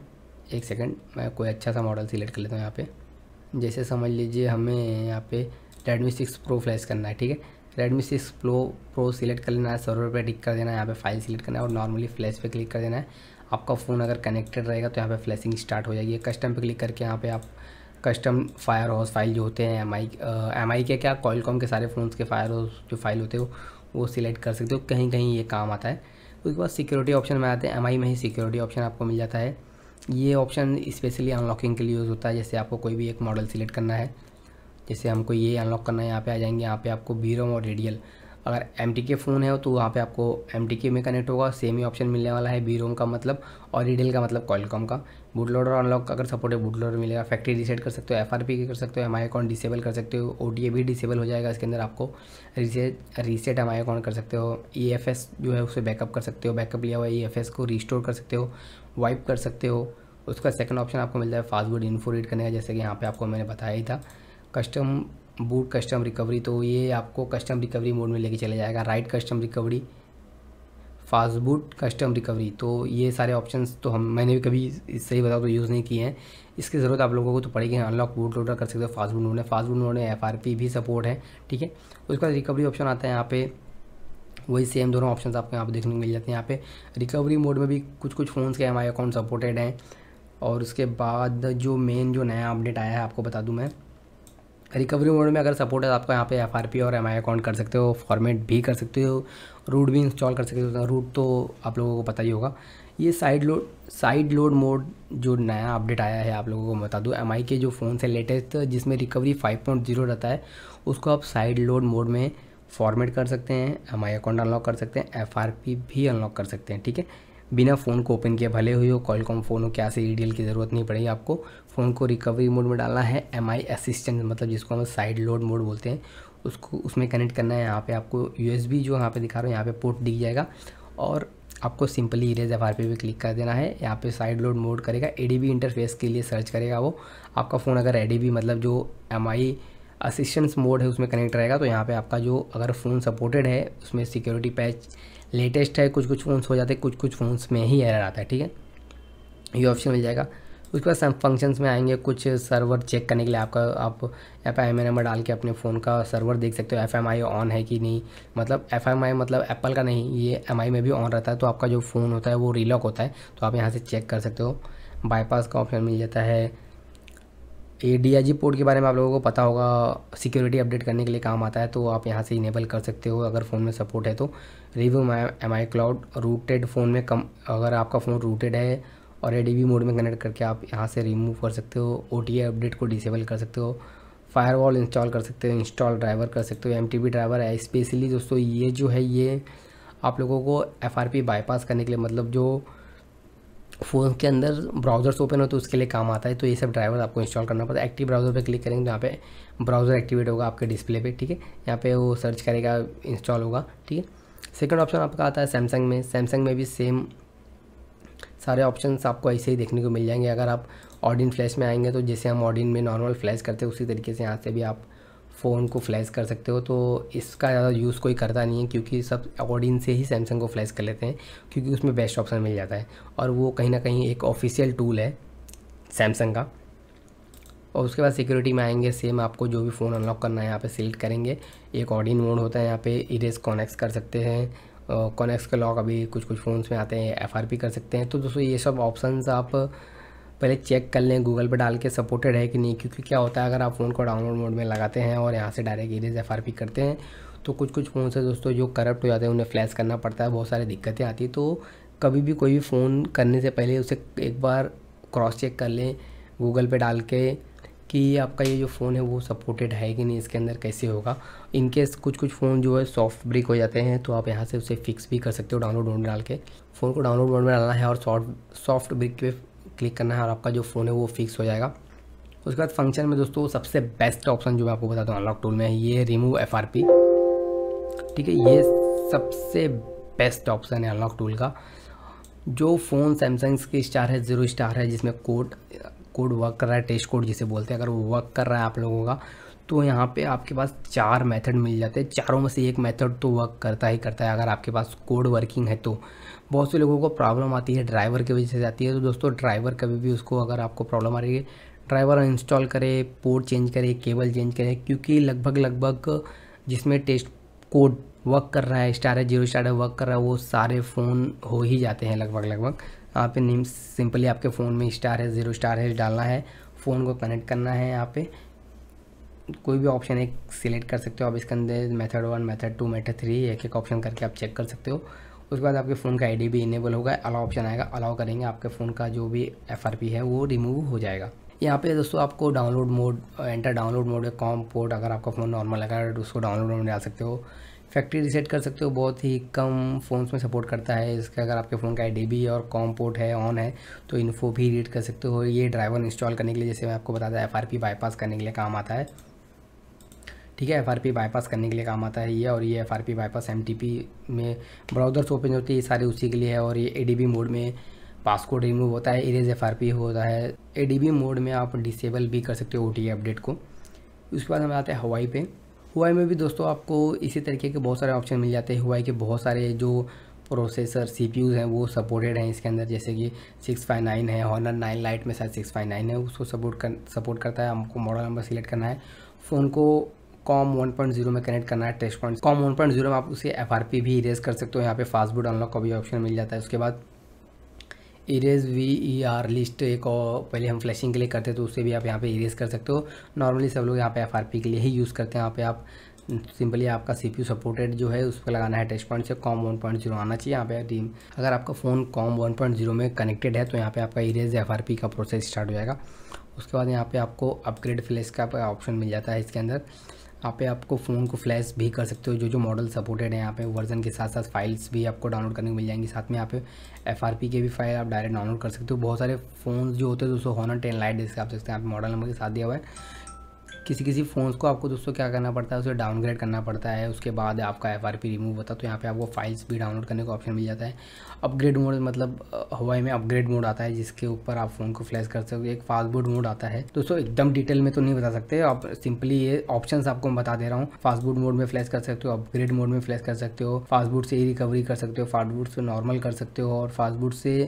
एक सेकेंड मैं कोई अच्छा सा मॉडल सिलेक्ट कर लेता हूँ यहाँ पर जैसे समझ लीजिए हमें यहाँ पर रेडमी सिक्स प्रो फ्लैश करना है ठीक है Redmi six pro pro select कर लेना है सर्वर पे टिक कर देना है यहाँ पे फाइल सिलेक्ट करना है और नॉर्मली फ्लैश पे क्लिक कर देना है आपका फ़ोन अगर कनेक्टेड रहेगा तो यहाँ पे फ्लैशिंग स्टार्ट हो जाएगी कस्टम पे क्लिक करके यहाँ पे आप कस्टम फायर हाउस फाइल जो होते हैं एम आई एम आई के क्या कॉलकॉम के सारे फ़ोन के फायर हाउस जो फाइल होते हो वो सिलेक्ट कर सकते हो कहीं कहीं ये काम आता है उसके बाद सिक्योरिटी ऑप्शन में आते हैं एम में ही सिक्योरिटी ऑप्शन आपको मिल जाता है ये ऑप्शन स्पेशली अनलॉकिंग के लिए यूज़ होता है जैसे आपको कोई भी एक मॉडल सिलेक्ट करना है जैसे हमको ये अनलॉक करना है यहाँ पे आ जाएंगे यहाँ पे आपको बी रोम और रेडियल अगर एम टी के फ़ोन है तो वहाँ पे आपको एम टी के में कनेक्ट होगा सेम ही ऑप्शन मिलने वाला है बी रोम का मतलब और रेडियल का मतलब कॉलकॉम का बूट लोडर अनलॉक अगर सपोर्ट है बूट लोडर मिलेगा फैक्ट्री रीसेट कर सकते हो एफ आर पी कर सकते हो एम आई अकाउंट डिसेबल कर सकते हो ओ टी ए भी डिसेबल हो जाएगा इसके अंदर आपको reset reset M I account कर सकते हो ई एफ एस जो है उसे बैकअप कर सकते हो बैकअप लिया हुआ ई एफ एस को रिस्टोर कर सकते हो वाइप कर सकते हो उसका सेकंड ऑप्शन आपको मिलता है फास्ट बूट इन्फो रीड करने का जैसे कि यहाँ पे आपको मैंने बताया ही था कस्टम बूट कस्टम रिकवरी तो ये आपको कस्टम रिकवरी मोड में लेके चले जाएगा right custom recovery fast boot custom recovery तो ये सारे ऑप्शंस तो हम मैंने भी कभी सही बताओ तो यूज़ नहीं किए हैं इसकी ज़रूरत आप लोगों को तो पड़ेगी अनलॉक बूट लोडर कर सकते हो फास्ट बूट मोड में फास्ट बूट मोड में एफ भी सपोर्ट है ठीक है उसके बाद रिकवरी ऑप्शन आता है यहाँ पे वही सेम दोनों ऑप्शन आपको यहाँ पर देखने को मिल जाते हैं यहाँ पे रिकवरी मोड में भी कुछ कुछ फ़ोन्स के एम अकाउंट सपोर्टेड हैं और उसके बाद जो मेन जो नया अपडेट आया है आपको बता दूँ मैं रिकवरी मोड में अगर सपोर्ट है तो आपको यहाँ पे एफ और एम अकाउंट कर सकते हो फॉर्मेट भी कर सकते हो रूट भी इंस्टॉल कर सकते हो रूट तो, तो आप लोगों को पता ही होगा ये side load side load mode जो नया अपडेट आया है आप लोगों को बता दूँ एम के जो फ़ोन से लेटेस्ट जिसमें रिकवरी 5.0 रहता है उसको आप साइड लोड मोड में फॉर्मेट कर सकते हैं एम अकाउंट अनलॉक कर सकते हैं एफ भी अनलॉक कर सकते हैं ठीक है बिना फ़ोन को ओपन किए भले हुए हो कॉलकॉम फ़ोन हो क्या से ई की ज़रूरत नहीं पड़ेगी आपको फ़ोन को रिकवरी मोड में डालना है एम आई असिस्टेंट मतलब जिसको हम साइड लोड मोड बोलते हैं उसको उसमें कनेक्ट करना है यहाँ पे आपको यू एस बी जो यहाँ पे दिखा रहा हूँ यहाँ पे पोर्ट दिख जाएगा और आपको सिंपली इरेज एफ आर पे भी क्लिक कर देना है यहाँ पे साइड लोड मोड करेगा ए डी बी इंटरफेस के लिए सर्च करेगा वो आपका फ़ोन अगर ए डी बी मतलब जो एम आई असिस्टेंस मोड है उसमें कनेक्ट रहेगा तो यहाँ पे आपका जो अगर फ़ोन सपोर्टेड है उसमें सिक्योरिटी पैच लेटेस्ट है कुछ कुछ फ़ोन्स हो जाते हैं कुछ कुछ फ़ोन्स में ही एरर आता है ठीक है ये ऑप्शन मिल जाएगा उसके बाद सब फंक्शंस में आएंगे कुछ सर्वर चेक करने के लिए आपका आप एफ आई नंबर डाल के अपने फ़ोन का सर्वर देख सकते हो एफ एम आई ऑन है कि नहीं मतलब एफ एम आई मतलब एप्पल का नहीं ये एम आई में भी ऑन रहता है तो आपका जो फ़ोन होता है वो रीलॉक होता है तो आप यहाँ से चेक कर सकते हो बाईपास का ऑप्शन मिल जाता है ये डी पोर्ट के बारे में आप लोगों को पता होगा सिक्योरिटी अपडेट करने के लिए काम आता है तो आप यहाँ से इनेबल कर सकते हो अगर फ़ोन में सपोर्ट है तो review M I cloud rooted phone में कम अगर आपका फ़ोन रूटेड है और ए मोड में कनेक्ट करके आप यहाँ से रिमूव कर सकते हो ओ अपडेट को डिसेबल कर सकते हो फायरवॉल इंस्टॉल कर सकते हो इंस्टॉल ड्राइवर कर सकते हो एम ड्राइवर है स्पेशली दोस्तों ये जो है ये आप लोगों को एफ बाईपास करने के लिए मतलब जो फ़ोन के अंदर ब्राउज़र्स ओपन हो तो उसके लिए काम आता है तो ये सब ड्राइवर आपको इंस्टॉल करना पड़ता है एक्टिव ब्राउज़र पे क्लिक करेंगे तो यहाँ पे ब्राउज़र एक्टिवेट होगा आपके डिस्प्ले पे ठीक है यहाँ पे वो सर्च करेगा इंस्टॉल होगा ठीक है सेकंड ऑप्शन आपका आता है सैमसंग में सैमसंग में भी सेम सारे ऑप्शन आपको ऐसे ही देखने को मिल जाएंगे अगर आप ऑडिन फ्लैश में आएंगे तो जैसे हम ऑडिन में नॉर्मल फ्लैश करते हैं उसी तरीके से यहाँ से भी आप फ़ोन को फ्लैश कर सकते हो तो इसका ज़्यादा यूज़ कोई करता नहीं है क्योंकि सब ऑडिन से ही सैमसंग को फ्लैश कर लेते हैं क्योंकि उसमें बेस्ट ऑप्शन मिल जाता है और वो कहीं ना कहीं एक ऑफिशियल टूल है सैमसंग का और उसके बाद सिक्योरिटी में आएंगे सेम आपको जो भी फ़ोन अनलॉक करना है यहाँ पे सिलेक्ट करेंगे एक ऑडिन मोड होता है यहाँ पे इरेज कॉनेक्ट कर सकते हैं कॉनेक्स का लॉक अभी कुछ कुछ फ़ोन्स में आते हैं एफ कर सकते हैं तो दोस्तों ये सब ऑप्शन आप पहले चेक कर लें गूगल पर डाल के सपोर्टेड है कि नहीं क्योंकि क्या होता है अगर आप फ़ोन को डाउनलोड मोड में लगाते हैं और यहाँ से डायरेक्ट इरेज एफ करते हैं तो कुछ कुछ फ़ोन से दोस्तों जो करप्ट हो जाते हैं उन्हें फ्लैश करना पड़ता है बहुत सारी दिक्कतें आती हैं तो कभी भी कोई भी फ़ोन करने से पहले उसे एक बार क्रॉस चेक कर लें गूगल पे डाल के कि आपका ये जो फ़ोन है वो सपोर्टेड है कि नहीं इसके अंदर कैसे होगा इनकेस कुछ कुछ फ़ोन जो है सॉफ्ट ब्रेक हो जाते हैं तो आप यहाँ से उसे फिक्स भी कर सकते हो डाउनलोड मोड में डाल के फ़ोन को डाउनलोड मोड में डालना है और सॉफ्ट सॉफ्ट ब्रेक पे क्लिक करना है और आपका जो फ़ोन है वो फिक्स हो जाएगा उसके बाद फंक्शन में दोस्तों सबसे बेस्ट ऑप्शन जो मैं आपको बताता हूँ अनलॉक टूल में ये रिमूव एफ ठीक है ये सबसे बेस्ट ऑप्शन है अनलॉक टूल का जो फ़ोन सैमसंग के स्टार है ज़ीरो स्टार है जिसमें कोड कोड वर्क कर रहा है टेस्ट कोड जिसे बोलते हैं अगर वो वर्क कर रहा है आप लोगों का तो यहाँ पे आपके पास चार मेथड मिल जाते हैं चारों में से एक मेथड तो वर्क करता ही करता है अगर आपके पास कोड वर्किंग है तो बहुत से लोगों को प्रॉब्लम आती है ड्राइवर की वजह से जाती है तो दोस्तों ड्राइवर कभी भी उसको अगर आपको प्रॉब्लम आ रही है ड्राइवर इंस्टॉल करे पोर्ट चेंज करे केबल चेंज करे क्योंकि लगभग लगभग जिसमें टेस्ट कोड वर्क कर रहा है स्टार है जीरो स्टार है वर्क कर रहा है वो सारे फ़ोन हो ही जाते हैं लगभग लगभग यहाँ पे नेम सिंपली आपके फ़ोन में स्टार है ज़ीरो स्टार है डालना है फ़ोन को कनेक्ट करना है यहाँ पे कोई भी ऑप्शन एक सिलेक्ट कर सकते हो आप इसके अंदर method one method two method three एक एक ऑप्शन करके आप चेक कर सकते हो उसके बाद आपके फ़ोन का आई भी इनेबल होगा अलाउ ऑप्शन आएगा अलाउ करेंगे आपके फ़ोन का जो भी एफ है वो रिमूव हो जाएगा यहाँ पे दोस्तों आपको download mode enter download mode com port अगर आपका फ़ोन नॉर्मल लगा है तो उसको डाउनलोड मोड डाल सकते हो फैक्ट्री रीसेट कर सकते हो बहुत ही कम फ़ोन्स में सपोर्ट करता है इसका अगर आपके फ़ोन का आई और कॉम पोर्ट है ऑन है तो इन्फो भी रीड कर सकते हो ये ड्राइवर इंस्टॉल करने के लिए जैसे मैं आपको बताता है एफ बाईपास करने के लिए काम आता है ठीक है एफ बाईपास करने के लिए काम आता है ये और ये एफ बाईपास एम में ब्राउज़र्स ओपन होती है ये सारे उसी के लिए है और ये ए मोड में पासकोड रिमूव होता है इरेज एफ होता है ए मोड में आप डिसेबल भी कर सकते हो ओ अपडेट को उसके बाद हम आते हैं हवाई पे हुआई में भी दोस्तों आपको इसी तरीके के बहुत सारे ऑप्शन मिल जाते हैं हुआई के बहुत सारे जो प्रोसेसर सी हैं वो सपोर्टेड हैं इसके अंदर जैसे कि सिक्स फाइव नाइन है हॉनर नाइन लाइट में शायद सिक्स फाइव नाइन है उसको सपोर्ट कर सपोर्ट करता है हमको मॉडल नंबर सिलेक्ट करना है फ़ोन को कॉम 1.0 में कनेक्ट करना है टेस्ट पॉइंट कॉम 1.0 में आप उसे एफ भी रेज कर सकते हो यहाँ पे फास्ट बूट अनलॉक का भी ऑप्शन मिल जाता है उसके बाद erase V E R list एक और पहले हम फ्लैशिंग के लिए करते तो उससे भी आप यहाँ पे इरेज कर सकते हो नॉर्मली सब लोग यहाँ पे पी के लिए ही यूज़ करते हैं यहाँ पे आप सिंपली आपका यू सपोर्टेड जो है उस पर लगाना है टच पॉइंट से कॉम वन पॉइंट जीरो आना चाहिए यहाँ पे टीम अगर आपका phone com one point zero में कनेक्टेड है तो यहाँ पे आपका इरेज एफ आर पी का प्रोसेस स्टार्ट हो जाएगा उसके बाद यहाँ पे आपको अपग्रेड फ्लैश का ऑप्शन मिल जाता है इसके अंदर यहाँ पे आपको फ़ोन को फ्लैश भी कर सकते हो जो जो मॉडल सपोर्टेड है यहाँ पे वर्जन के साथ साथ फाइल्स भी आपको डाउनलोड करने को मिल जाएंगी साथ में यहाँ पे एफ के भी फाइल आप डायरेक्ट डाउनलोड कर सकते हो बहुत सारे फ़ोन जो होते हैं दोस्तों हॉनर टेन लाइट जिसके आप सकते हैं यहाँ पे मॉडल नंबर के साथ दिया हुआ है किसी किसी फ़ोन्स को आपको दोस्तों क्या करना पड़ता है उसे डाउनग्रेड करना पड़ता है उसके बाद आपका एफ रिमूव होता है तो यहाँ पे आपको फाइल्स भी डाउनलोड करने का ऑप्शन मिल जाता है अपग्रेड मोड मतलब हवाई में अपग्रेड मोड आता है जिसके ऊपर आप फ़ोन को फ्लैश कर सकते हो एक फास्टबूट मोड आता है दोस्तों एकदम डिटेल में तो नहीं बता सकते आप सिंपली ये ऑप्शन आपको बता दे रहा हूँ फास्टबूट मोड में फ्लैश कर सकते हो अपग्रेड मोड में फ्लैश कर सकते हो फास्टबूट से ही रिकवरी कर सकते हो फास्टबूट से नॉर्मल कर सकते हो और फास्टबूट से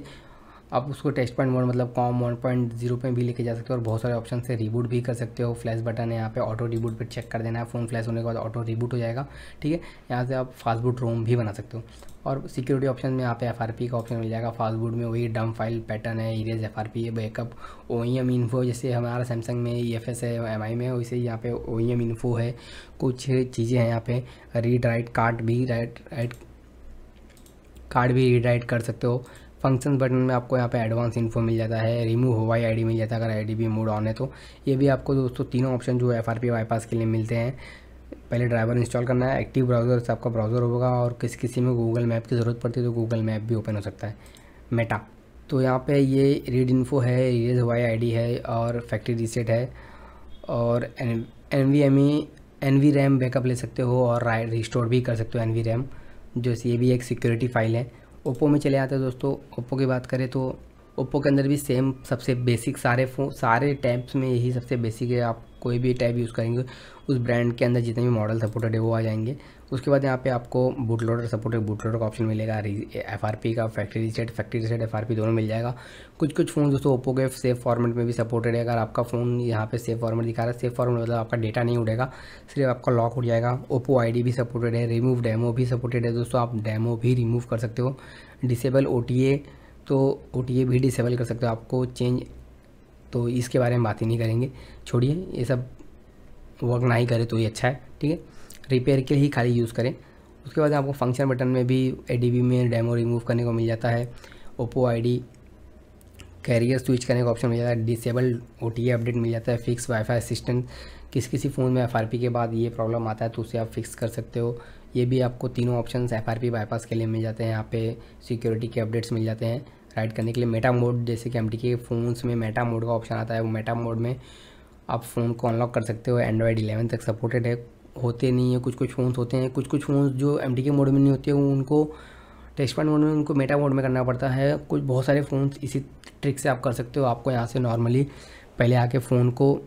आप उसको टेस्ट पॉइंट मोड मतलब कॉम वन पॉइंट जीरो पे भी लेके जा सकते हो और बहुत सारे ऑप्शन से रिबूट भी कर सकते हो फ्लैश बटन है यहाँ पे ऑटो रिबूट पर चेक कर देना है फ़ोन फ्लैश होने के बाद ऑटो रिबूट हो जाएगा ठीक है यहाँ से आप फास्टबूट रोम भी बना सकते हो और सिक्योरिटी ऑप्शन में यहाँ पे एफ का ऑप्शन मिल जाएगा फास्टबूट में वही डम फाइल पैटर्न है इरेज एफ आर पी है बैकअप ओ एम इन्फो जैसे हमारा सैमसंग में ई एफ एस है एम आई में वैसे यहाँ पे ओ एम इन्फो है कुछ चीज़ें हैं यहाँ पे रीड राइट कार्ड भी राइट राइट कार्ड भी रीड राइट कर सकते हो फंक्शन बटन में आपको यहाँ पे एडवांस इन्फो मिल जाता है रिमूव हो वाई आई मिल जाता है अगर आई भी मोड ऑन है तो ये भी आपको दोस्तों तीनों ऑप्शन जो एफ आर बाईपास के लिए मिलते हैं पहले ड्राइवर इंस्टॉल करना है एक्टिव ब्राउज़र से आपका ब्राउज़र होगा और किस किसी में गूगल मैप की ज़रूरत पड़ती है तो गूगल मैप भी ओपन हो सकता है मेटा तो यहाँ पे ये रीड इन्फो है रीज वाई आई है और फैक्ट्री रीसेट है और N V M E N V RAM backup ले सकते हो और रिस्टोर भी कर सकते हो एन वी रैम जो ये भी एक सिक्योरिटी फाइल है ओप्पो में चले आते हैं दोस्तों ओप्पो की बात करें तो ओप्पो के अंदर भी सेम सबसे बेसिक सारे फ़ोन सारे टैब्स में यही सबसे बेसिक है आप कोई भी टैब यूज़ करेंगे उस ब्रांड के अंदर जितने भी मॉडल सपोर्टेड है वो आ जाएंगे उसके बाद यहाँ पे आपको boot loader supported boot loader का ऑप्शन मिलेगा एफ आर पी का factory reset factory reset F R P दोनों मिल जाएगा कुछ कुछ फ़ोन दोस्तों ओप्पो के सेफ फॉर्मेट में भी सपोर्टेड है अगर आपका फ़ोन यहाँ पे सेफ फॉर्मेट दिखा रहा है सेफ फॉर्मेट मतलब आपका डेटा नहीं उड़ेगा सिर्फ आपका लॉक उड़ जाएगा ओप्पो आई डी भी सपोर्टेड है रिमूव डैमो भी सपोर्टेड है दोस्तों आप डैमो भी रिमूव कर सकते हो डिसेबल ओ टी ए तो ओ टी ए भी डिसेबल कर सकते हो आपको चेंज तो इसके बारे में बात ही नहीं करेंगे छोड़िए ये सब वर्क ना ही करे तो ही अच्छा है ठीक है रिपेयर के लिए ही खाली यूज़ करें उसके बाद आपको फंक्शन बटन में भी ए में डेमो रिमूव करने को मिल जाता है ओप्पो आई कैरियर स्विच करने का ऑप्शन मिल जाता है डिसेबल ओ अपडेट मिल जाता है फिक्स वाईफाई असिस्टेंट किसी किसी फ़ोन में एफ के बाद ये प्रॉब्लम आता है तो उसे आप फिक्स कर सकते हो ये भी आपको तीनों ऑप्शन एफ आर बाईपास के लिए मिल जाते हैं यहाँ पे सिक्योरिटी के अपडेट्स मिल जाते हैं राइड करने के लिए मेटा मोड जैसे कि एम के फ़ोन्स में मेटा मोड का ऑप्शन आता है वो मेटा मोड में आप फ़ोन को अनलॉक कर सकते हो एंड्रॉयड इलेवन तक सपोर्टेड है होते नहीं है कुछ कुछ फ़ोन्स होते हैं कुछ कुछ फ़ोन्स जो एम के मोड में नहीं होते हैं उनको टेस्ट पॉइंट मोड में उनको मेटा मोड में करना पड़ता है कुछ बहुत सारे फ़ोन्स इसी ट्रिक से आप कर सकते हो आपको यहाँ से नॉर्मली पहले आके फ़ोन को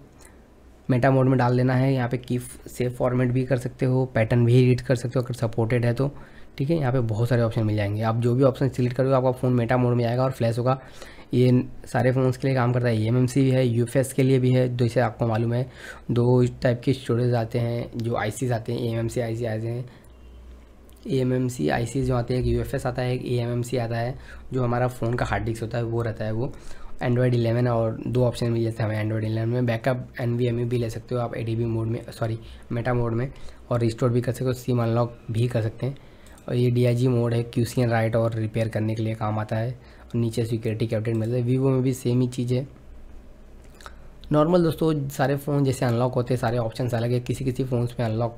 मेटा मोड में डाल देना है यहाँ पे की सेफ फॉर्मेट भी कर सकते हो पैटर्न भी रीड कर सकते हो अगर सपोर्टेड है तो ठीक है यहाँ पे बहुत सारे ऑप्शन मिल जाएंगे आप जो भी ऑप्शन सिलेक्ट करोगे आपका फ़ोन मेटा मोड में आएगा और फ्लैश होगा ये सारे फ़ोन्स के लिए काम करता है एम e भी है यू के लिए भी है जैसे आपको मालूम है दो टाइप के स्टोरेज आते हैं जो आई आते हैं ई e एम आते हैं ए एम एम सी आई सी जो आते हैं एक यू एफ एस आता है एक ए एम एम सी आता है जो हमारा फ़ोन का हार्ड डिस्क होता है वो रहता है वो एंड्रॉयड इलेवन और दो ऑप्शन मिल जाते हैं हमें एंड्रॉयड इलेवन में बैकअप एन एम ई भी ले सकते हो आप ए डी बी मोड में सॉरी मेटा मोड में और रिस्टोर भी कर सकते हो सिम अनलॉक भी कर सकते हैं और ये डी आई जी मोड है क्यू सी एन राइट और रिपेयर करने के लिए काम आता है नीचे सिक्योरिटी के अपडेट मिलते हैं वीवो में भी सेम ही चीज़ है नॉर्मल दोस्तों सारे फ़ोन जैसे अनलॉक होते हैं सारे ऑप्शन अलग है किसी किसी फ़ोन में अनलॉक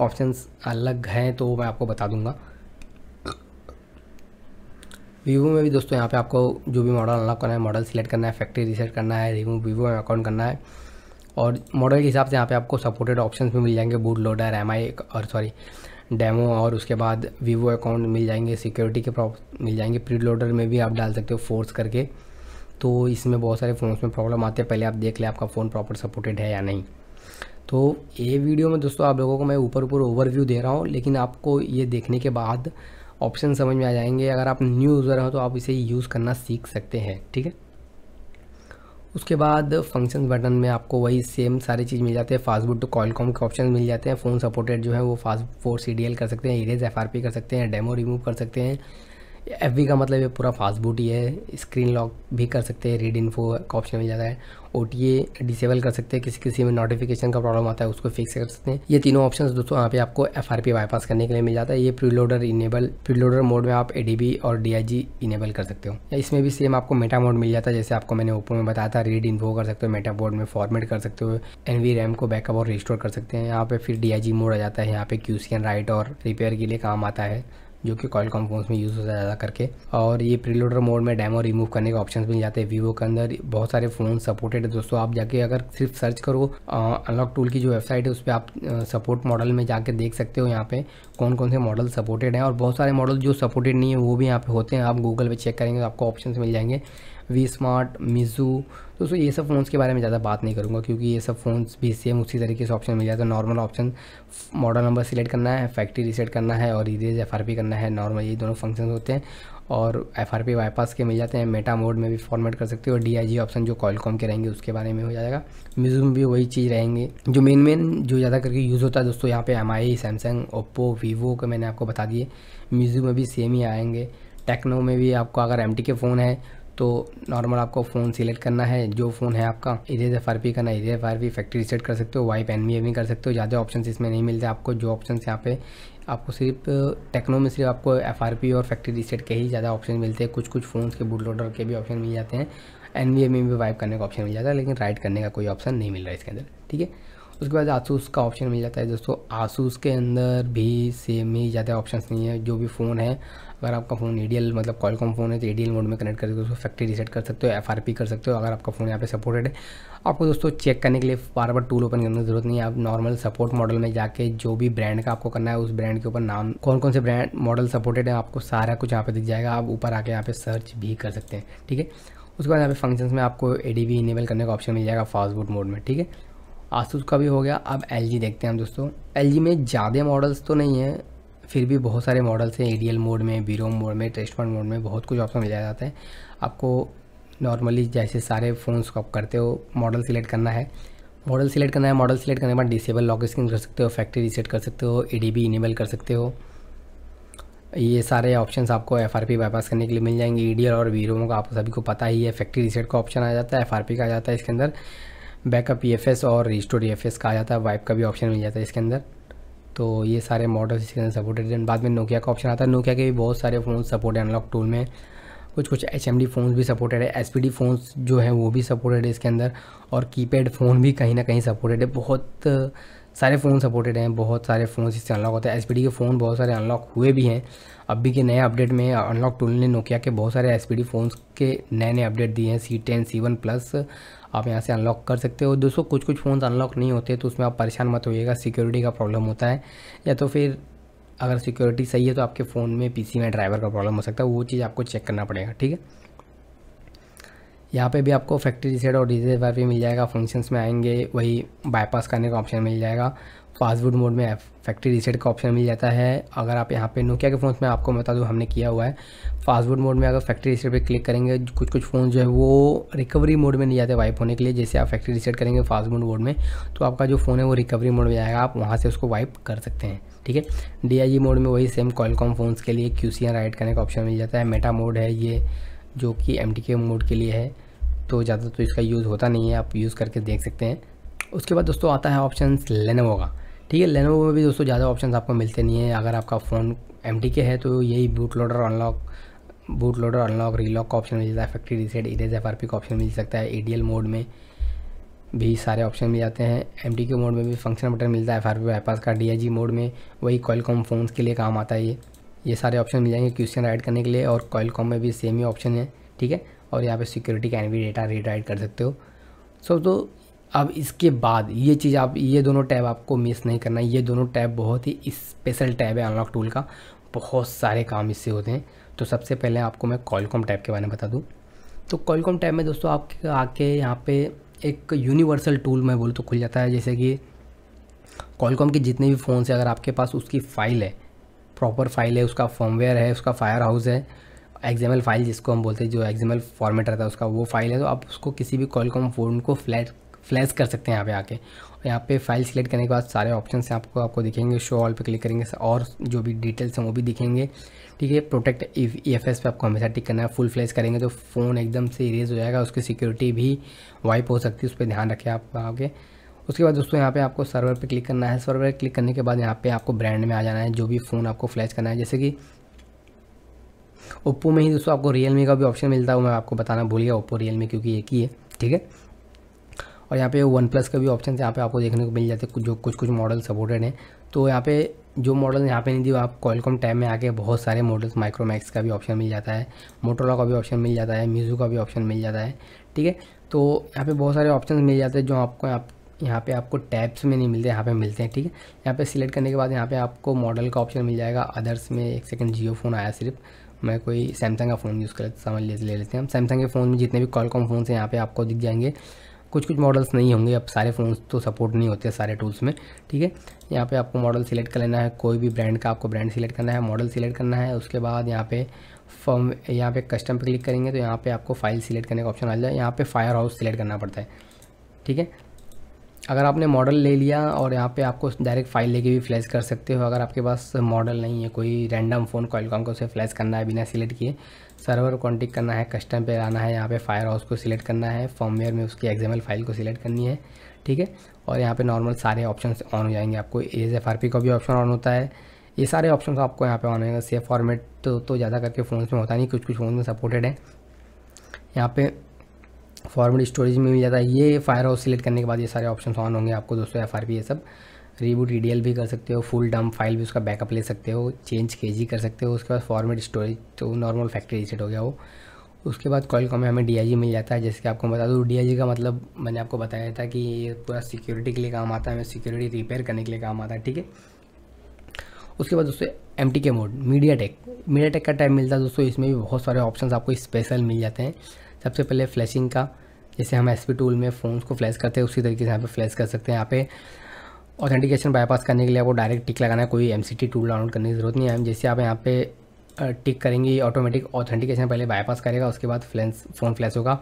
ऑप्शन अलग हैं तो मैं आपको बता दूंगा वीवो में भी दोस्तों यहाँ पे आपको जो भी मॉडल अनलॉक करना है मॉडल सिलेक्ट करना है फैक्ट्री रिसेट करना है रिमूव वीवो में अकाउंट करना है और मॉडल के हिसाब से यहाँ पे आपको सपोर्टेड ऑप्शंस भी मिल जाएंगे बूट लोडर एम और सॉरी डेमो और उसके बाद वीवो अकाउंट मिल जाएंगे सिक्योरिटी के प्रॉप मिल जाएंगे प्रीलोडर लोडर में भी आप डाल सकते हो फोर्स करके तो इसमें बहुत सारे फ़ोन्स में प्रॉब्लम आते हैं पहले आप देख लें आपका फ़ोन प्रॉपर सपोर्टेड है या नहीं तो ये वीडियो में दोस्तों आप लोगों को मैं ऊपर ऊपर ओवरव्यू दे रहा हूँ लेकिन आपको ये देखने के बाद ऑप्शन समझ में आ जाएंगे अगर आप न्यू यूज़र हो तो आप इसे यूज़ करना सीख सकते हैं ठीक है उसके बाद फंक्शन बटन में आपको वही सेम सारी चीज़ मिल जाती है फास्टबुट टू कॉलकॉम के ऑप्शन मिल जाते हैं फ़ोन सपोर्टेड जो है वो फास्ट फोर सी कर सकते हैं इरेज एफ कर सकते हैं डेमो रिमूव कर सकते हैं एफ का मतलब ये पूरा फास्ट बूट ही है स्क्रीन लॉक भी कर सकते हैं रीड इन्फो का ऑप्शन मिल जाता है ओ डिसेबल कर सकते हैं किसी किसी में नोटिफिकेशन का प्रॉब्लम आता है उसको फिक्स कर सकते हैं ये तीनों ऑप्शन दोस्तों यहाँ पे आपको एफ बाईपास करने के लिए मिल जाता है ये प्रीलोडर इनेबल प्रीलोडर मोड में आप ए और डी इनेबल कर सकते हो या इसमें भी सेम आपको मेटा मोड मिल जाता है जैसे आपको मैंने ओपो में बताया था रीड इन्फो कर सकते हो मेटा बोर्ड में फॉर्मेट कर सकते हो एन रैम को बैकअप और रिस्टोर कर सकते हैं यहाँ पे फिर डी मोड आ जाता है यहाँ पे क्यू राइट और रिपेयर के लिए काम आता है जो कि कॉल कॉम्फोन्स में यूज़ होता है ज़्यादा करके और ये प्रीलोडर मोड में डैमो रिमूव करने के ऑप्शन मिल जाते हैं वीवो के अंदर बहुत सारे फ़ोन सपोर्टेड है दोस्तों आप जाके अगर सिर्फ सर्च करो अनलॉक टूल की जो वेबसाइट है उस पर आप सपोर्ट मॉडल में जाके देख सकते हो यहाँ पे कौन कौन से मॉडल सपोर्टेड हैं और बहुत सारे मॉडल जो सपोर्टेड नहीं है वो भी यहाँ पे होते हैं आप गूगल पर चेक करेंगे तो आपको ऑप्शन मिल जाएंगे वी स्मार्ट मिजू दोस्तों ये सब फ़ोन्स के बारे में ज़्यादा बात नहीं करूँगा क्योंकि ये सब फ़ोन्स भी सेम उसी तरीके से ऑप्शन मिल जाता है normal option model number select करना है फैक्ट्री रिसेट करना है और इधर एफ करना है नॉर्मल ये दोनों फंक्शन होते हैं और एफ आर पी बाईपास के मिल जाते हैं मेटा मोड में भी फॉर्मेट कर सकते हो और डी आई जी ऑप्शन जो कॉलकॉम के रहेंगे उसके बारे में हो जाएगा म्यूजिक में भी वही चीज़ रहेंगे जो मेन मेन जो ज़्यादा करके यूज़ होता है दोस्तों यहाँ पे M I Samsung Oppo Vivo के मैंने आपको बता दिए म्यूजिक में भी सेम ही आएंगे टेक्नो में भी आपको अगर एम के फ़ोन है तो नॉर्मल आपको फ़ोन सिलेक्ट करना है जो फ़ोन है आपका इधर से फायर पी करना इधर फायर पी फैक्ट्री रिसेट कर सकते हो वाइप एन भी कर सकते हो ज़्यादा ऑप्शन इसमें नहीं मिलते आपको जो ऑप्शन यहाँ पे आपको सिर्फ टेक्नो में सिर्फ आपको एफ और फैक्ट्री रिसेट के ही ज़्यादा ऑप्शन मिलते हैं कुछ कुछ फ़ोन के बुट लोडर के भी ऑप्शन मिल जाते हैं एन में भी वाइप करने का ऑप्शन मिल जाता है लेकिन राइट करने का कोई ऑप्शन नहीं मिल रहा है इसके अंदर ठीक है उसके बाद आसूस का ऑप्शन मिल जाता है दोस्तों आसूस के अंदर भी सेम ही ज़्यादा ऑप्शंस नहीं है जो भी फ़ोन है अगर आपका फ़ोन एडीएल मतलब कॉलकॉम फ़ोन है तो एडीएल मोड में कनेक्ट करके उसको फैक्ट्री रीसेट कर सकते हो एफ कर सकते हो अगर आपका फ़ोन यहाँ पे सपोर्टेड है आपको दोस्तों चेक करने के लिए बार बार टूल ओपन करने की जरूरत नहीं है आप नॉर्मल सपोर्ट मॉडल में जाके जो भी ब्रांड का आपको करना है उस ब्रांड के ऊपर नाम कौन कौन से ब्रांड मॉडल सपोर्टेड है आपको सारा कुछ यहाँ पे दिख जाएगा आप ऊपर आके यहाँ पे सर्च भी कर सकते हैं ठीक है उसके बाद यहाँ पे फंक्शन में आपको ए डी इनेबल करने का ऑप्शन मिल जाएगा फास्टबूट मोड में ठीक है आसूस का भी हो गया अब एल देखते हैं हम दोस्तों एल में ज़्यादा मॉडल्स तो नहीं है फिर भी बहुत सारे मॉडल्स हैं एडीएल मोड में बीरो मोड में टेस्ट फंड मोड में बहुत कुछ ऑप्शन मिल जाता है आपको नॉर्मली जैसे सारे फ़ोन्स को आप करते हो मॉडल सिलेक्ट करना है मॉडल सिलेक्ट करना है मॉडल सिलेक्ट करने के बाद डिसेबल लॉक स्क्रीन कर सकते हो फैक्ट्री रीसेट कर सकते हो ए इनेबल कर सकते हो ये सारे ऑप्शंस आपको एफ आर पी बाईपास करने के लिए मिल जाएंगे ई और वीरो का आप सभी को पता ही है फैक्ट्री रीसेट का ऑप्शन आ जाता है एफ का आ जाता है इसके अंदर बैकअप ई e और रिस्टोर ई e का आ जाता है वाइप का भी ऑप्शन मिल जाता है इसके अंदर तो ये सारे मॉडल इसके अंदर सपोर्टेड है बाद में नोकिया का ऑप्शन आता है नोकिया के भी बहुत सारे फ़ोन सपोर्ट है अनलॉक टूल में कुछ कुछ एच एम फ़ोन भी सपोर्टेड है एस पी डी फ़ोन जो है वो भी सपोर्टेड है इसके अंदर और कीपैड फ़ोन भी कहीं ना कहीं सपोर्टेड है बहुत सारे फ़ोन सपोर्टेड हैं बहुत सारे फ़ोन इससे अनलॉक होते हैं एस के फ़ोन बहुत सारे अनलॉक हुए भी हैं अभी के नए अपडेट में अनलॉक टूल ने नोकिया के बहुत सारे एस पी फ़ोन्स के नए नए अपडेट दिए हैं C ten C one plus आप यहाँ से अनलॉक कर सकते हो दोस्तों कुछ कुछ फ़ोन अनलॉक नहीं होते तो उसमें आप परेशान मत होइएगा सिक्योरिटी का प्रॉब्लम होता है या तो फिर अगर सिक्योरिटी सही है तो आपके फ़ोन में पी में ड्राइवर का प्रॉब्लम हो सकता है वो चीज़ आपको चेक करना पड़ेगा ठीक है यहाँ पे भी आपको फैक्ट्री रिसेट और रीसेट भी मिल जाएगा फंक्शंस में आएंगे वही बाईपास करने का ऑप्शन मिल जाएगा पासवर्ड मोड में फैक्ट्री रीसेट का ऑप्शन मिल जाता है अगर आप यहाँ पे नोकिया के फ़ोन में आपको बता दूँ हमने किया हुआ है पासवर्ड मोड में अगर फैक्ट्री रीसेट पे क्लिक करेंगे कुछ कुछ फ़ोन जो है वो रिकवरी मोड में नहीं जाते वाइप होने के लिए जैसे आप फैक्ट्री रीसेट करेंगे पासवर्ड मोड में तो आपका जो फ़ोन है वो रिकवरी मोड में जाएगा आप वहाँ से उसको वाइप कर सकते हैं ठीक है डी मोड में वही सेम कॉलकॉम फ़ोन्स के लिए क्यू सी राइट करने का ऑप्शन मिल जाता है मेटा मोड है ये जो कि एम मोड के लिए है तो ज़्यादा तो इसका यूज़ होता नहीं है आप यूज़ करके देख सकते हैं उसके बाद दोस्तों आता है ऑप्शन लेनोवो का ठीक है लेनोवो में भी दोस्तों ज़्यादा ऑप्शन आपको मिलते नहीं है अगर आपका फ़ोन एम के है तो यही boot loader unlock boot loader unlock relock का ऑप्शन मिल जाता है फैक्ट्री रीसेट इरेज एफ का ऑप्शन मिल सकता है ई मोड में भी सारे ऑप्शन मिल जाते हैं एम के मोड में भी फंक्शन बटन मिलता है एफ आर पी बाईपास का डी मोड में वही कॉलकॉम फ़ोन के लिए काम आता है ये ये सारे ऑप्शन मिल जाएंगे क्वेश्चन राइड करने के लिए और कॉलकॉम में भी सेम ही ऑप्शन है ठीक है और यहाँ पे सिक्योरिटी कैन भी डेटा रीड राइड कर सकते हो सो so, तो अब इसके बाद ये चीज़ आप ये दोनों टैब आपको मिस नहीं करना ये दोनों टैब बहुत ही स्पेशल टैब है अनलॉक टूल का बहुत सारे काम इससे होते हैं तो सबसे पहले आपको मैं कॉलकॉम टैब के बारे में बता दूँ तो कॉलकॉम टैब में दोस्तों आपके आके यहाँ पे एक यूनिवर्सल टूल मैं बोलूँ तो खुल जाता है जैसे कि कॉलकॉम के जितने भी फ़ोन से अगर आपके पास उसकी फ़ाइल है प्रॉपर फाइल है उसका फॉर्मवेयर है उसका फायर हाउस है एग्जामल फाइल जिसको हम बोलते हैं जो एग्जामल फॉर्मेट रहता है उसका वो फाइल है तो आप उसको किसी भी कॉलकॉम फ़ोन को फ्लैट फ्लैश कर सकते हैं यहाँ पे आके और यहाँ पे फाइल सिलेक्ट करने के बाद सारे ऑप्शन हैं आपको आपको दिखेंगे शो ऑल पे क्लिक करेंगे और जो भी डिटेल्स हैं वो भी दिखेंगे ठीक है प्रोटेक्ट ई एफ एस पे आपको हमेशा टिक करना है फुल फ्लैश करेंगे तो फ़ोन एकदम से इरेज हो जाएगा उसकी सिक्योरिटी भी वाइप हो सकती है उस पर ध्यान रखें आप आगे उसके बाद दोस्तों यहाँ पे आपको सर्वर पे क्लिक करना है सर्वर पे क्लिक करने के बाद यहाँ पे आपको ब्रांड में आ जाना है जो भी फ़ोन आपको फ्लैश करना है जैसे कि ओप्पो में ही दोस्तों आपको रियलमी का भी ऑप्शन मिलता है वो मैं आपको बताना भूल गया ओप्पो रियलमी क्योंकि एक ही है ठीक है और यहाँ पे वन प्लस का भी ऑप्शन यहाँ पे आपको देखने को मिल जाते हैं जो कुछ कुछ मॉडल सपोर्टेड हैं तो यहाँ पे जो मॉडल यहाँ पे नहीं दिए आप कॉलकॉम टैब में आके बहुत सारे मॉडल्स माइक्रोमैक्स का भी ऑप्शन मिल जाता है मोटोला का भी ऑप्शन मिल जाता है म्यूज़ो का भी ऑप्शन मिल जाता है ठीक है तो यहाँ पे बहुत सारे ऑप्शन मिल जाते हैं जो आपको आप यहाँ पे आपको टैब्स में नहीं मिलते यहाँ पे मिलते हैं ठीक है यहाँ पे सिलेक्ट करने के बाद यहाँ पे आपको मॉडल का ऑप्शन मिल जाएगा अदर्स में एक सेकंड जियो फ़ोन आया सिर्फ मैं कोई सैमसंग का फ़ोन यूज़ कर समझ ले, ले लेते हैं हम सैमसंग के फ़ोन में जितने भी कॉलकॉम फ़ोन हैं यहाँ पे आपको दिख जाएंगे कुछ कुछ मॉडल्स नहीं होंगे अब सारे फ़ोन्स तो सपोर्ट नहीं होते सारे टूल्स में ठीक है यहाँ पे आपको मॉडल सिलेक्ट कर लेना है कोई भी ब्रांड का आपको ब्रांड सिलेक्ट करना है मॉडल सिलेक्ट करना है उसके बाद यहाँ पे फॉर्म यहाँ पे कस्टम पे क्लिक करेंगे तो यहाँ पे आपको फाइल सिलेक्ट करने का ऑप्शन आ जाए यहाँ पे फायर हाउस सिलेक्ट करना पड़ता है ठीक है अगर आपने मॉडल ले लिया और यहाँ पे आपको डायरेक्ट फाइल लेके भी फ्लैश कर सकते हो अगर आपके पास मॉडल नहीं है कोई रैंडम फ़ोन कॉलकॉम को उसे फ्लैश करना है बिना सिलेक्ट किए सर्वर कॉन्टिक करना है कस्टम पे आना है यहाँ पे फायर हाउस को सिलेक्ट करना है फॉर्मवेयर में उसकी एग्जामल फाइल को सिलेक्ट करनी है ठीक है और यहाँ पे नॉर्मल सारे ऑप्शन ऑन हो जाएंगे आपको एज एफ आर पी का भी ऑप्शन ऑन होता है ये सारे ऑप्शन आपको यहाँ पे ऑन होगा सेफ फॉर्मेट तो, तो ज़्यादा करके फ़ोन में होता नहीं कुछ कुछ फ़ोन में सपोर्टेड है यहाँ पर फॉर्मेट स्टोरेज में भी जाता है ये फायर हाउस सिलेक्ट करने के बाद ये सारे ऑप्शन ऑन होंगे आपको दोस्तों एफ आर पी ये सब रीबूट ई e भी कर सकते हो फुल डम्प फाइल भी उसका बैकअप ले सकते हो चेंज के कर सकते हो उसके बाद फॉर्मेट स्टोरेज तो नॉर्मल फैक्ट्री रीसेट हो गया वो उसके बाद कॉम में हमें डी मिल जाता है जैसे कि आपको बता दूँ डी का मतलब मैंने आपको बताया था कि ये पूरा सिक्योरिटी के लिए काम आता है हमें सिक्योरिटी रिपेयर करने के लिए काम आता है ठीक है उसके बाद दोस्तों M T K mode MediaTek MediaTek का टाइम मिलता है दोस्तों इसमें भी बहुत सारे ऑप्शन आपको स्पेशल मिल जाते हैं सबसे पहले फ्लैशिंग का जैसे हम एस टूल में फोन को फ्लैश करते हैं उसी तरीके से यहाँ पे फ्लैश कर सकते हैं यहाँ पे ऑथेंटिकेशन बाईपास करने के लिए आपको डायरेक्ट टिक लगाना है कोई एम टूल डाउनलोड करने की जरूरत नहीं है जैसे आप यहाँ पे टिक करेंगे ऑटोमेटिक ऑथेंटिकेशन पहले बाईपास करेगा उसके बाद फ्लैंस फ़ोन फ्लैश होगा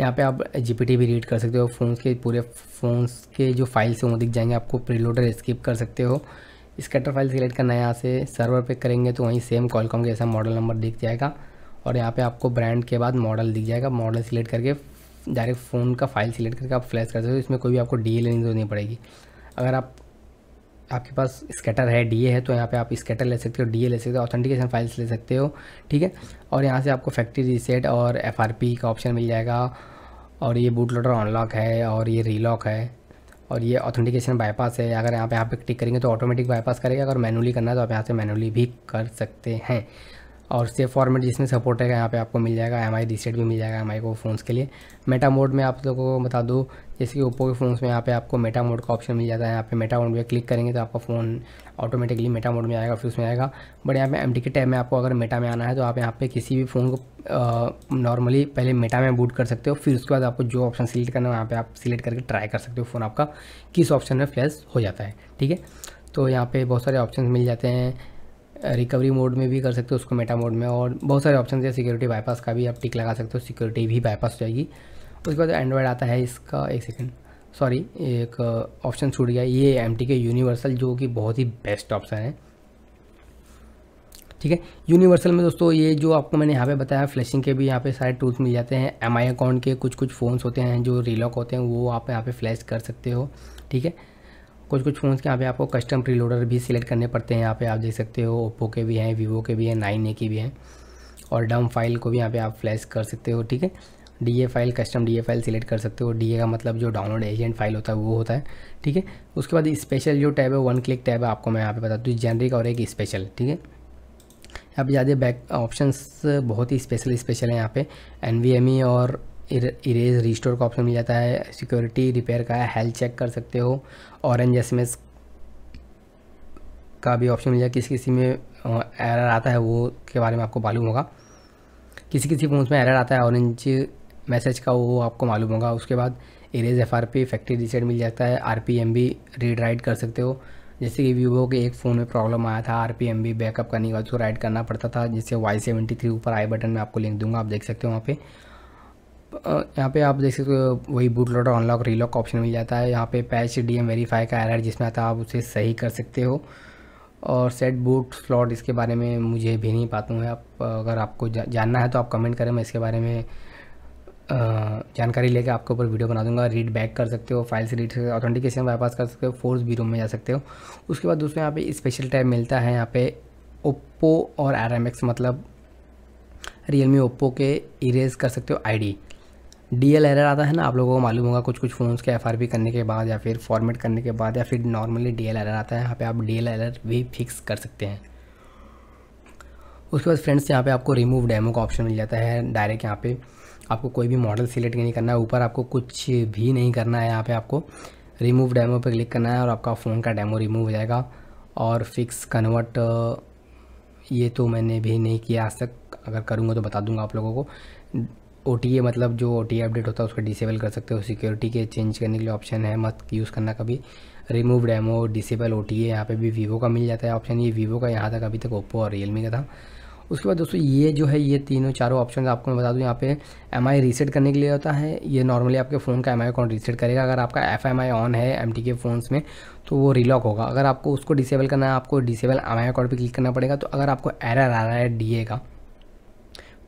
यहाँ पे आप जी भी रीड कर सकते हो फ़ोन के पूरे फ़ोन्स के जो फाइल्स हैं वो दिख जाएंगे आपको प्रीलोडर स्किप कर सकते हो स्कैटर फाइल सिलेक्ट करना है यहाँ से सर्वर पे करेंगे तो वहीं सेम कॉलकॉम के ऐसा मॉडल नंबर दिख जाएगा और यहाँ पे आपको ब्रांड के बाद मॉडल दिख जाएगा मॉडल सिलेक्ट करके डायरेक्ट फ़ोन का फाइल सिलेक्ट करके आप फ्लैश कर सकते हो इसमें कोई भी आपको डी लेने की जरूरत नहीं पड़ेगी अगर आप आपके पास स्केटर है डीए है तो यहाँ पे आप स्केटर ले सकते हो डीए ले सकते हो ऑथेंटिकेशन फाइल्स ले सकते हो ठीक है और यहाँ से आपको फैक्ट्री रीसेट और एफआरपी का ऑप्शन मिल जाएगा और ये बूट लोडर अनलॉक है और ये रीलॉक है और ये ऑथेंटिकेशन बाईपास है अगर यहाँ पे आप टिक करेंगे तो ऑटोमेटिक बाईपास करेगा अगर मैनुअली करना है तो आप यहाँ से मैनुअली भी कर सकते हैं और सेफ फॉर्मेट जिसमें सपोर्ट है यहाँ पे आपको मिल जाएगा एम आई रीसेट भी मिल जाएगा एम आई को फ़ोन्स के लिए मेटा मोड में आप लोगों को बता दूँ जैसे कि ओप्पो के फ़ोन्स में यहाँ पे आपको मेटा मोड का ऑप्शन मिल जाता है यहाँ पे मेटा मोड में क्लिक करेंगे तो आपका फ़ोन ऑटोमेटिकली मेटा मोड में आएगा फिर उसमें आएगा बट यहाँ पे एम टी के टैब में आपको अगर मेटा में आना है तो आप यहाँ पे किसी भी फ़ोन को नॉर्मली पहले मेटा में बूट कर सकते हो फिर उसके बाद आपको जो ऑप्शन सिलेक्ट करना है वहाँ पर आप सिलेक्ट करके ट्राई कर सकते हो फ़ोन आपका किस ऑप्शन में फ्लैश हो जाता है ठीक है तो यहाँ पर बहुत सारे ऑप्शन मिल जाते हैं रिकवरी मोड में भी कर सकते हो उसको मेटा मोड में और बहुत सारे ऑप्शन है सिक्योरिटी बाईपास का भी आप टिक लगा सकते हो सिक्योरिटी भी बाईपास हो जाएगी उसके बाद एंड्रॉयड आता है इसका एक सेकेंड सॉरी एक ऑप्शन uh, छूट गया ये एम टी के यूनिवर्सल जो कि बहुत ही बेस्ट ऑप्शन है ठीक है यूनिवर्सल में दोस्तों ये जो आपको मैंने यहाँ पे बताया फ्लैशिंग के भी यहाँ पे सारे टूल्स मिल जाते हैं एम आई अकाउंट के कुछ कुछ फ़ोन्स होते हैं जो रीलॉक होते हैं वो आप यहाँ पे फ्लैश कर सकते हो ठीक है कुछ कुछ फ़ोन्स के यहाँ पे आपको कस्टम प्रीलोडर भी सिलेक्ट करने पड़ते हैं यहाँ पे आप देख सकते हो ओप्पो के भी हैं वीवो के भी हैं नाइन ए के भी हैं और डम फाइल को भी यहाँ पे आप फ्लैश कर सकते हो ठीक है D A file custom D A file select कर सकते हो डी ए का मतलब जो डाउनलोड एजेंट फाइल होता है वो होता है ठीक है उसके बाद स्पेशल जो टैब है वन क्लिक टैब है आपको मैं यहाँ पे बताती हूँ जेनरिक और एक स्पेशल ठीक है यहाँ पे ज़्यादा बैक ऑप्शंस बहुत ही स्पेशल स्पेशल है यहाँ पे एन और इरेज रिस्टोर का ऑप्शन मिल जाता है सिक्योरिटी रिपेयर का है हेल्थ चेक कर सकते हो ऑरेंज एस का भी ऑप्शन मिल जाए किसी किसी में एरर आता है वो के बारे में आपको मालूम होगा किसी किसी फोन में एरर आता है ऑरेंज मैसेज का वो आपको मालूम होगा उसके बाद erase F R P factory reset मिल जाता है R P M B read write कर सकते हो जैसे कि वीवो के एक फ़ोन में प्रॉब्लम आया था R P M B backup करने का उसको राइड करना पड़ता था जिससे वाई सेवेंटी थ्री ऊपर आई बटन में आपको लिंक दूंगा आप देख सकते हो वहाँ पर यहाँ पे आप देख सकते हो वही boot loader unlock relock option मिल जाता है यहाँ पे पैच डी एम वेरीफाई का एरर जिसमें आता है आप उसे सही कर सकते हो और सेट बूट स्लॉट इसके बारे में मुझे भी नहीं पाता हूँ आप अगर आपको जा, जानना है तो आप कमेंट करें मैं इसके बारे में जानकारी लेकर आपके ऊपर वीडियो बना दूंगा रीड बैक कर सकते हो फाइल से रीड सकते हो ऑथेंटिकेशन बाईपास कर सकते हो फोर्स बी रूम में जा सकते हो उसके बाद दोस्तों यहाँ पे स्पेशल टैब मिलता है यहाँ पे ओप्पो और आर मतलब रियल मी ओप्पो के इरेज कर सकते हो आईडी डी एल एरर आता है ना आप लोगों को मालूम होगा कुछ कुछ फ़ोन्स के एफ आर पी करने के बाद या फिर फॉर्मेट करने के बाद या फिर नॉर्मली डी एल एरर आता है यहाँ पे आप डी एल एरर भी फिक्स कर सकते हैं उसके बाद फ्रेंड्स यहाँ पे आपको रिमूव डेमो का ऑप्शन मिल जाता है डायरेक्ट यहाँ पे आपको कोई भी मॉडल सिलेक्ट नहीं करना है ऊपर आपको कुछ भी नहीं करना है यहाँ पे आपको रिमूव डेमो पे क्लिक करना है और आपका फ़ोन का डेमो रिमूव हो जाएगा और फिक्स कन्वर्ट ये तो मैंने भी नहीं किया आज तक अगर करूँगा तो बता दूँगा आप लोगों को ओ मतलब जो ओ अपडेट होता है उसको डिसेबल कर सकते हो सिक्योरिटी के चेंज करने के लिए ऑप्शन है मत यूज़ करना कभी remove demo disable O T यहाँ पर भी वीवो का मिल जाता है ऑप्शन ये वीवो का यहाँ तक अभी तक ओप्पो और रियलमी का था उसके बाद दोस्तों ये जो है ये तीनों चारों ऑप्शन आपको मैं बता दूं यहाँ पे एम आई रीसेट करने के लिए होता है ये नॉर्मली आपके फ़ोन का एम आई अकाउंट रीसेट करेगा अगर आपका एफ एम आई ऑन है एम टी के फ़ोन में तो वो रिलॉक होगा अगर आपको उसको डिसेबल करना है आपको डिसेबल एम आई अकाउंट पर क्लिक करना पड़ेगा तो अगर आपको एरर आ रहा है डी ए का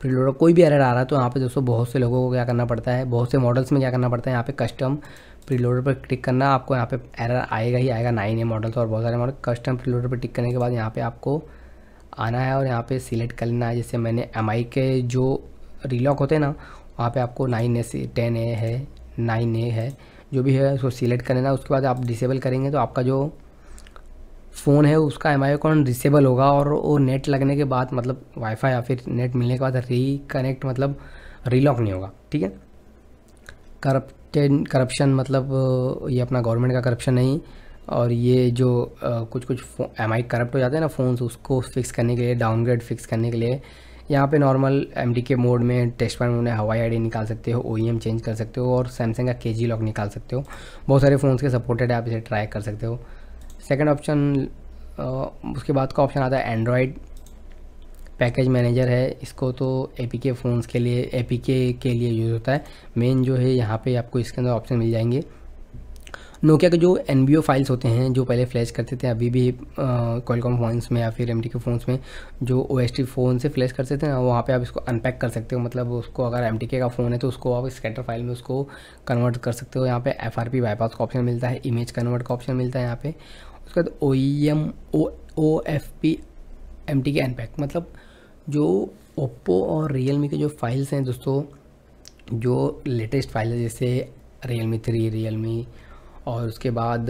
फिर लोडर कोई भी एरर आ रहा है तो यहाँ पे दोस्तों बहुत से लोगों को क्या करना पड़ता है बहुत से मॉडल्स में क्या करना पड़ता है यहाँ पे कस्टम प्रीलोडर पर क्लिक करना आपको यहाँ पे एरर आएगा ही आएगा नाइन ए मॉडल्स और बहुत सारे मॉडल कस्टम प्रीलोडर पर टिक करने के बाद यहाँ पे आपको आना है और यहाँ पे सिलेक्ट कर लेना है जैसे मैंने एम के जो रिलॉक होते हैं ना वहाँ पर आपको नाइन ए टेन ए है नाइन ए है जो भी है उसको सिलेक्ट कर लेना उसके बाद आप डिसेबल करेंगे तो आपका जो फ़ोन है उसका एम आई अकाउंट डिसेबल होगा और वो नेट लगने के बाद मतलब वाईफाई या फिर नेट मिलने के बाद रिकनेक्ट मतलब रीलॉक नहीं होगा ठीक है करप्टेड करप्शन मतलब ये अपना गवर्नमेंट का करप्शन नहीं और ये जो आ, कुछ कुछ एम आई करप्ट हो जाते हैं ना फ़ोन उसको फिक्स करने के लिए डाउनग्रेड फिक्स करने के लिए यहाँ पे normal M D K mode में टेस्ट पॉइंट उन्हें हवाई आई निकाल सकते हो ओ ई एम चेंज कर सकते हो और सैमसंग का के जी लॉक निकाल सकते हो बहुत सारे फ़ोन्स के सपोर्टेड है आप इसे ट्राई कर सकते हो सेकंड ऑप्शन uh, उसके बाद का ऑप्शन आता है एंड्रॉयड पैकेज मैनेजर है इसको तो ए पी के फ़ोन्स के लिए ए पी के के लिए यूज़ होता है मेन जो है यहाँ पे आपको इसके अंदर ऑप्शन मिल जाएंगे नोकिया के जो एन बी ओ फाइल्स होते हैं जो पहले फ्लैश करते थे अभी भी कॉलकॉम uh, फ़ोन्स में या फिर एम टी के फ़ोन्स में जो ओ एस टी फ़ोन से फ्लैश करते थे ना वहाँ पे आप इसको अनपैक कर सकते हो मतलब उसको अगर एम टी के का फ़ोन है तो उसको आप स्कैटर फाइल में उसको कन्वर्ट कर सकते हो यहाँ पे एफ आर पी बाईपास का ऑप्शन मिलता है इमेज कन्वर्ट का ऑप्शन मिलता है यहाँ पे उसके बाद O E M O O F P M T K unpack मतलब जो ओप्पो और रियल मी के जो फाइल्स हैं दोस्तों जो लेटेस्ट फाइल है जैसे Realme three Realme और उसके बाद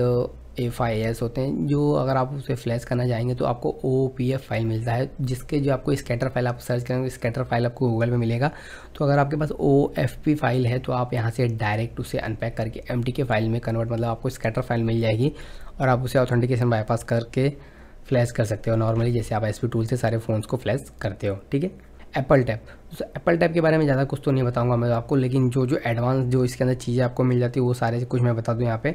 ए फाई एस होते हैं जो अगर आप उसे फ्लैश करना चाहेंगे तो आपको ओ पी एफ फाइल मिलता है जिसके जो आपको स्कैटर फाइल आप सर्च करेंगे स्कैटर फाइल आपको गूगल में मिलेगा तो अगर आपके पास ओ एफ पी फाइल है तो आप यहाँ से डायरेक्ट उसे अनपैक करके एम टी के फाइल में कन्वर्ट मतलब आपको स्कैटर फाइल मिल जाएगी और आप उसे ऑथेंटिकेशन बाईपास करके फ्लैश कर सकते हो नॉर्मली जैसे आप एस टूल से सारे फ़ोन्स को फ्लैश करते हो ठीक है एप्पल टैप तो एप्पल टैप के बारे में ज़्यादा कुछ तो नहीं बताऊंगा मैं आपको लेकिन जो जो एडवांस जो इसके अंदर चीज़ें आपको मिल जाती है वो सारे कुछ मैं बता दूँ यहाँ पे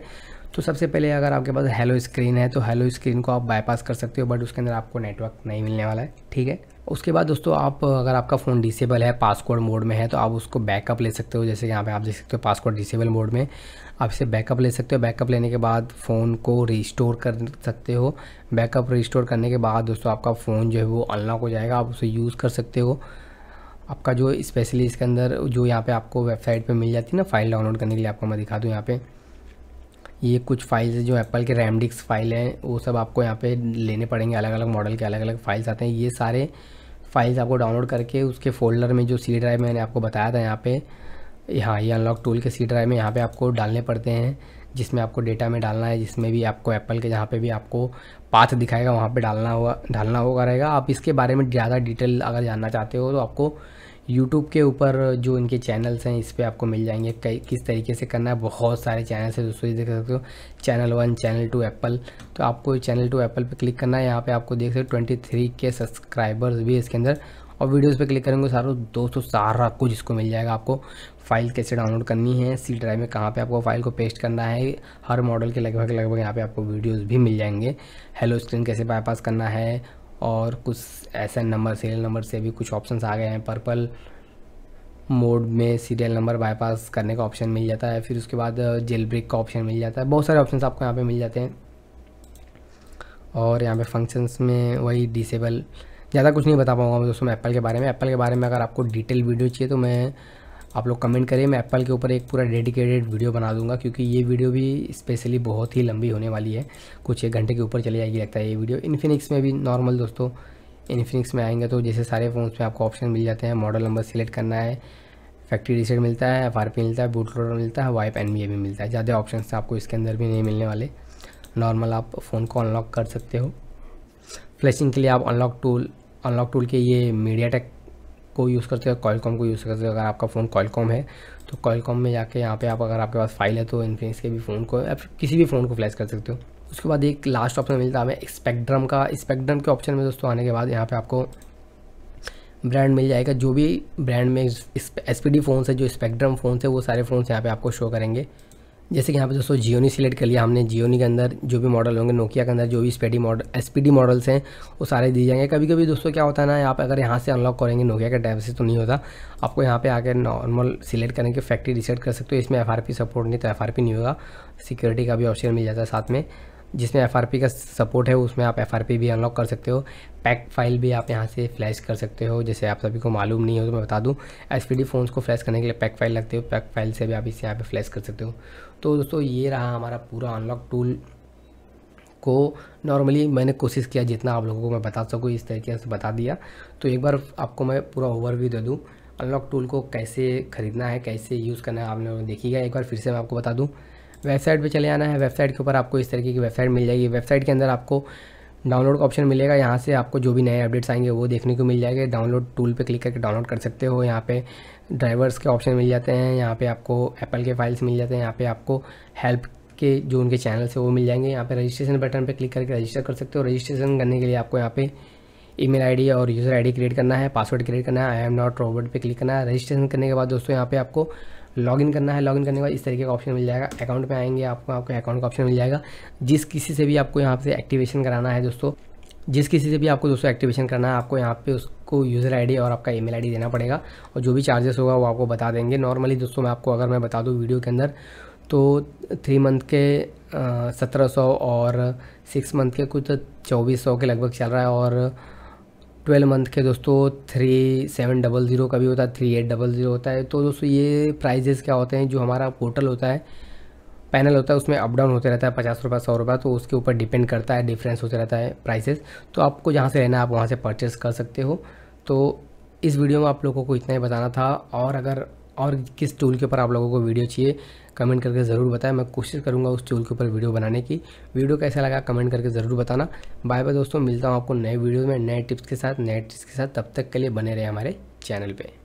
तो सबसे पहले अगर आपके पास हेलो स्क्रीन है तो हेलो स्क्रीन को आप बाईपास कर सकते हो बट उसके अंदर आपको नेटवर्क नहीं मिलने वाला है ठीक है उसके बाद दोस्तों आप अगर आपका फ़ोन डिसेबल है पासकोड मोड में है तो आप उसको बैकअप ले सकते हो जैसे यहाँ पे आप देख सकते हो पासकोड डिसेबल मोड में आप इसे बैकअप ले सकते हो बैकअप लेने के बाद फ़ोन को रिस्टोर कर सकते हो बैकअप रिस्टोर करने के बाद दोस्तों आपका फ़ोन जो है वो अनलॉक हो जाएगा आप उसे यूज़ कर सकते हो आपका जो स्पेशली इसके अंदर जो यहाँ पर आपको वेबसाइट पर मिल जाती है ना फाइल डाउनलोड करने के लिए आपको मैं दिखा दूँ यहाँ पर ये कुछ फाइल्स जो एप्पल के रैमडिक्स फाइल हैं वो सब आपको यहाँ पे लेने पड़ेंगे अलग अलग मॉडल के अलग अलग फाइल्स आते हैं ये सारे फाइल्स आपको डाउनलोड करके उसके फोल्डर में जो सी ड्राइव मैंने आपको बताया था यहाँ पे यहाँ ये अनलॉक टूल के सी ड्राइव में यहाँ पे आपको डालने पड़ते हैं जिसमें आपको डेटा में डालना है जिसमें भी आपको एप्पल के जहाँ पे भी आपको पाथ दिखाएगा वहाँ पे डालना हुआ डालना होगा रहेगा आप इसके बारे में ज़्यादा डिटेल अगर जानना चाहते हो तो आपको यूट्यूब के ऊपर जो इनके चैनल्स हैं इस पर आपको मिल जाएंगे कई किस तरीके से करना है बहुत सारे चैनल्स हैं दोस्तों देख सकते हो channel one channel two Apple तो आपको चैनल टू एप्पल पे क्लिक करना है यहाँ पे आपको देख सकते हो ट्वेंटी थ्री के सब्सक्राइबर्स भी इसके अंदर और वीडियोस पे क्लिक करेंगे सारों दोस्तों सारा कुछ इसको मिल जाएगा आपको फाइल कैसे डाउनलोड करनी है सी ड्राइव में कहाँ पे आपको फाइल को पेस्ट करना है हर मॉडल के लगभग लगभग यहाँ पे आपको वीडियोस भी मिल जाएंगे हेलो स्क्रीन कैसे बाईपास करना है और कुछ ऐसे नंबर सीरियल नंबर से भी कुछ ऑप्शंस आ गए हैं पर्पल मोड में सीरियल नंबर बाईपास करने का ऑप्शन मिल जाता है फिर उसके बाद जेल uh, ब्रेक का ऑप्शन मिल जाता है बहुत सारे ऑप्शन आपको यहाँ पे मिल जाते हैं और यहाँ पे फंक्शंस में वही डिसेबल ज़्यादा कुछ नहीं बता पाऊँगा मैं दोस्तों एप्पल के बारे में एप्पल के बारे में अगर आपको डिटेल वीडियो चाहिए तो मैं आप लोग कमेंट करें मैं एप्पल के ऊपर एक पूरा डेडिकेटेड वीडियो बना दूंगा क्योंकि ये वीडियो भी स्पेशली बहुत ही लंबी होने वाली है कुछ एक घंटे के ऊपर चली जाएगी लगता है ये वीडियो इन्फिनिक्स में भी नॉर्मल दोस्तों इन्फिनिक्स में आएंगे तो जैसे सारे फ़ोन में आपको ऑप्शन मिल जाते हैं मॉडल नंबर सेलेक्ट करना है फैक्ट्री रिसेट मिलता है एफ मिलता है बूट लोडर मिलता है वाइप एन भी मिलता है ज़्यादा ऑप्शन आपको इसके अंदर भी नहीं मिलने वाले नॉर्मल आप फ़ोन को अनलॉक कर सकते हो फ्लैशिंग के लिए आप अनलॉक टूल अनलॉक टूल के ये मीडिया टेक को यूज़ करते हो कॉलकॉम को यूज़ करते हो अगर आपका फ़ोन कॉलकॉम है तो कॉलकॉम में जाके यहाँ पे आप अगर आपके पास फाइल है तो इन्फिनिक्स के भी फ़ोन को या किसी भी फ़ोन को फ्लैश कर सकते हो उसके बाद एक लास्ट ऑप्शन मिलता है हमें स्पेक्ट्रम का स्पेक्ट्रम के ऑप्शन में दोस्तों आने के बाद यहाँ पर आपको ब्रांड मिल जाएगा जो भी ब्रांड में एस पी डी फोन है जो स्पेक्ट्रम फोन है वो सारे फ़ोन यहाँ पे आपको शो करेंगे जैसे कि यहाँ पे दोस्तों जियोनी सिलेक्ट कर लिया हमने जियोनी के अंदर जो भी मॉडल होंगे नोकिया के अंदर जो भी स्पेडी मॉडल एस मॉडल्स हैं वो सारे दिए जाएंगे कभी कभी दोस्तों क्या होता है ना आप अगर यहाँ से अनलॉक करेंगे नोकिया के टैब से तो नहीं होता आपको यहाँ पे आकर नॉर्मल सिलेक्ट करेंगे फैक्ट्री रिसेट कर सकते हो इसमें एफ सपोर्ट नहीं तो एफ नहीं होगा सिक्योरिटी का भी ऑप्शन मिल जाता है साथ में जिसमें एफ का सपोर्ट है उसमें आप एफ भी अनलॉक कर सकते हो पैक फाइल भी आप यहाँ से फ्लैश कर सकते हो जैसे आप सभी को मालूम नहीं हो तो मैं बता दूँ एस पी फ़ोन्स को फ्लैश करने के लिए पैक फाइल लगते हो पैक फाइल से भी आप इसे यहाँ पे फ्लैश कर सकते हो तो दोस्तों ये रहा हमारा पूरा अनलॉक टूल को नॉर्मली मैंने कोशिश किया जितना आप लोगों को मैं बता सकूँ इस तरीके से बता दिया तो एक बार आपको मैं पूरा ओवरव्यू दे दूँ अनलॉक टूल को कैसे ख़रीदना है कैसे यूज़ करना है आपने देखिएगा एक बार फिर से मैं आपको बता दूँ वेबसाइट पे चले आना है वेबसाइट के ऊपर आपको इस तरीके की वेबसाइट मिल जाएगी वेबसाइट के अंदर आपको डाउनलोड का ऑप्शन मिलेगा यहाँ से आपको जो भी नए अपडेट्स आएंगे वो देखने को मिल जाएगा डाउनलोड टूल पे क्लिक करके डाउनलोड कर सकते हो यहाँ पे ड्राइवर्स के ऑप्शन मिल जाते हैं यहाँ पे आपको एप्पल के फाइल्स मिल जाते हैं यहाँ पे आपको हेल्प के जो उनके चैनल्स से वो मिल जाएंगे यहाँ पे रजिस्ट्रेशन बटन पे क्लिक करके रजिस्टर कर सकते हो रजिस्ट्रेशन करने के लिए आपको यहाँ पे ईमेल आईडी और यूज़र आईडी क्रिएट करना है पासवर्ड क्रिएट करना है आई एम नॉट रोबोट पे क्लिक करना है रजिस्ट्रेशन करने के बाद दोस्तों यहाँ पे आपको लॉगिन करना है लॉगिन करने के बाद इस तरीके का ऑप्शन मिल जाएगा अकाउंट पे आएंगे आपको आपको अकाउंट का ऑप्शन मिल जाएगा जिस किसी से भी आपको यहाँ से एक्टिवेशन कराना है दोस्तों जिस किसी से भी आपको दोस्तों एक्टिवेशन करना है आपको यहाँ पे उसको यूज़र आईडी और आपका ईमेल आईडी देना पड़ेगा और जो भी चार्जेस होगा वो आपको बता देंगे नॉर्मली दोस्तों मैं आपको अगर मैं बता दूँ वीडियो के अंदर तो थ्री मंथ के सत्रह सौ और सिक्स मंथ के कुछ चौबीस सौ के लगभग चल रहा है और ट्वेल्व मंथ के दोस्तों थ्री सेवन डबल ज़ीरो का भी होता है थ्री एट डबल ज़ीरो होता है तो दोस्तों ये प्राइजेस क्या होते हैं जो हमारा पोर्टल होता है पैनल होता है उसमें अप डाउन होते रहता है पचास रुपये सौ रुपये तो उसके ऊपर डिपेंड करता है डिफरेंस होते रहता है प्राइसेस तो आपको जहाँ से लेना है आप वहाँ से परचेस कर सकते हो तो इस वीडियो में आप लोगों को इतना ही बताना था और अगर और किस टूल के ऊपर आप लोगों को वीडियो चाहिए कमेंट करके ज़रूर बताएं मैं कोशिश करूँगा उस टूल के ऊपर वीडियो बनाने की वीडियो कैसा लगा कमेंट करके ज़रूर बताना बाय बाय दोस्तों मिलता हूँ आपको नए वीडियो में नए टिप्स के साथ नए टिप्स के साथ तब तक के लिए बने रहे हमारे चैनल पर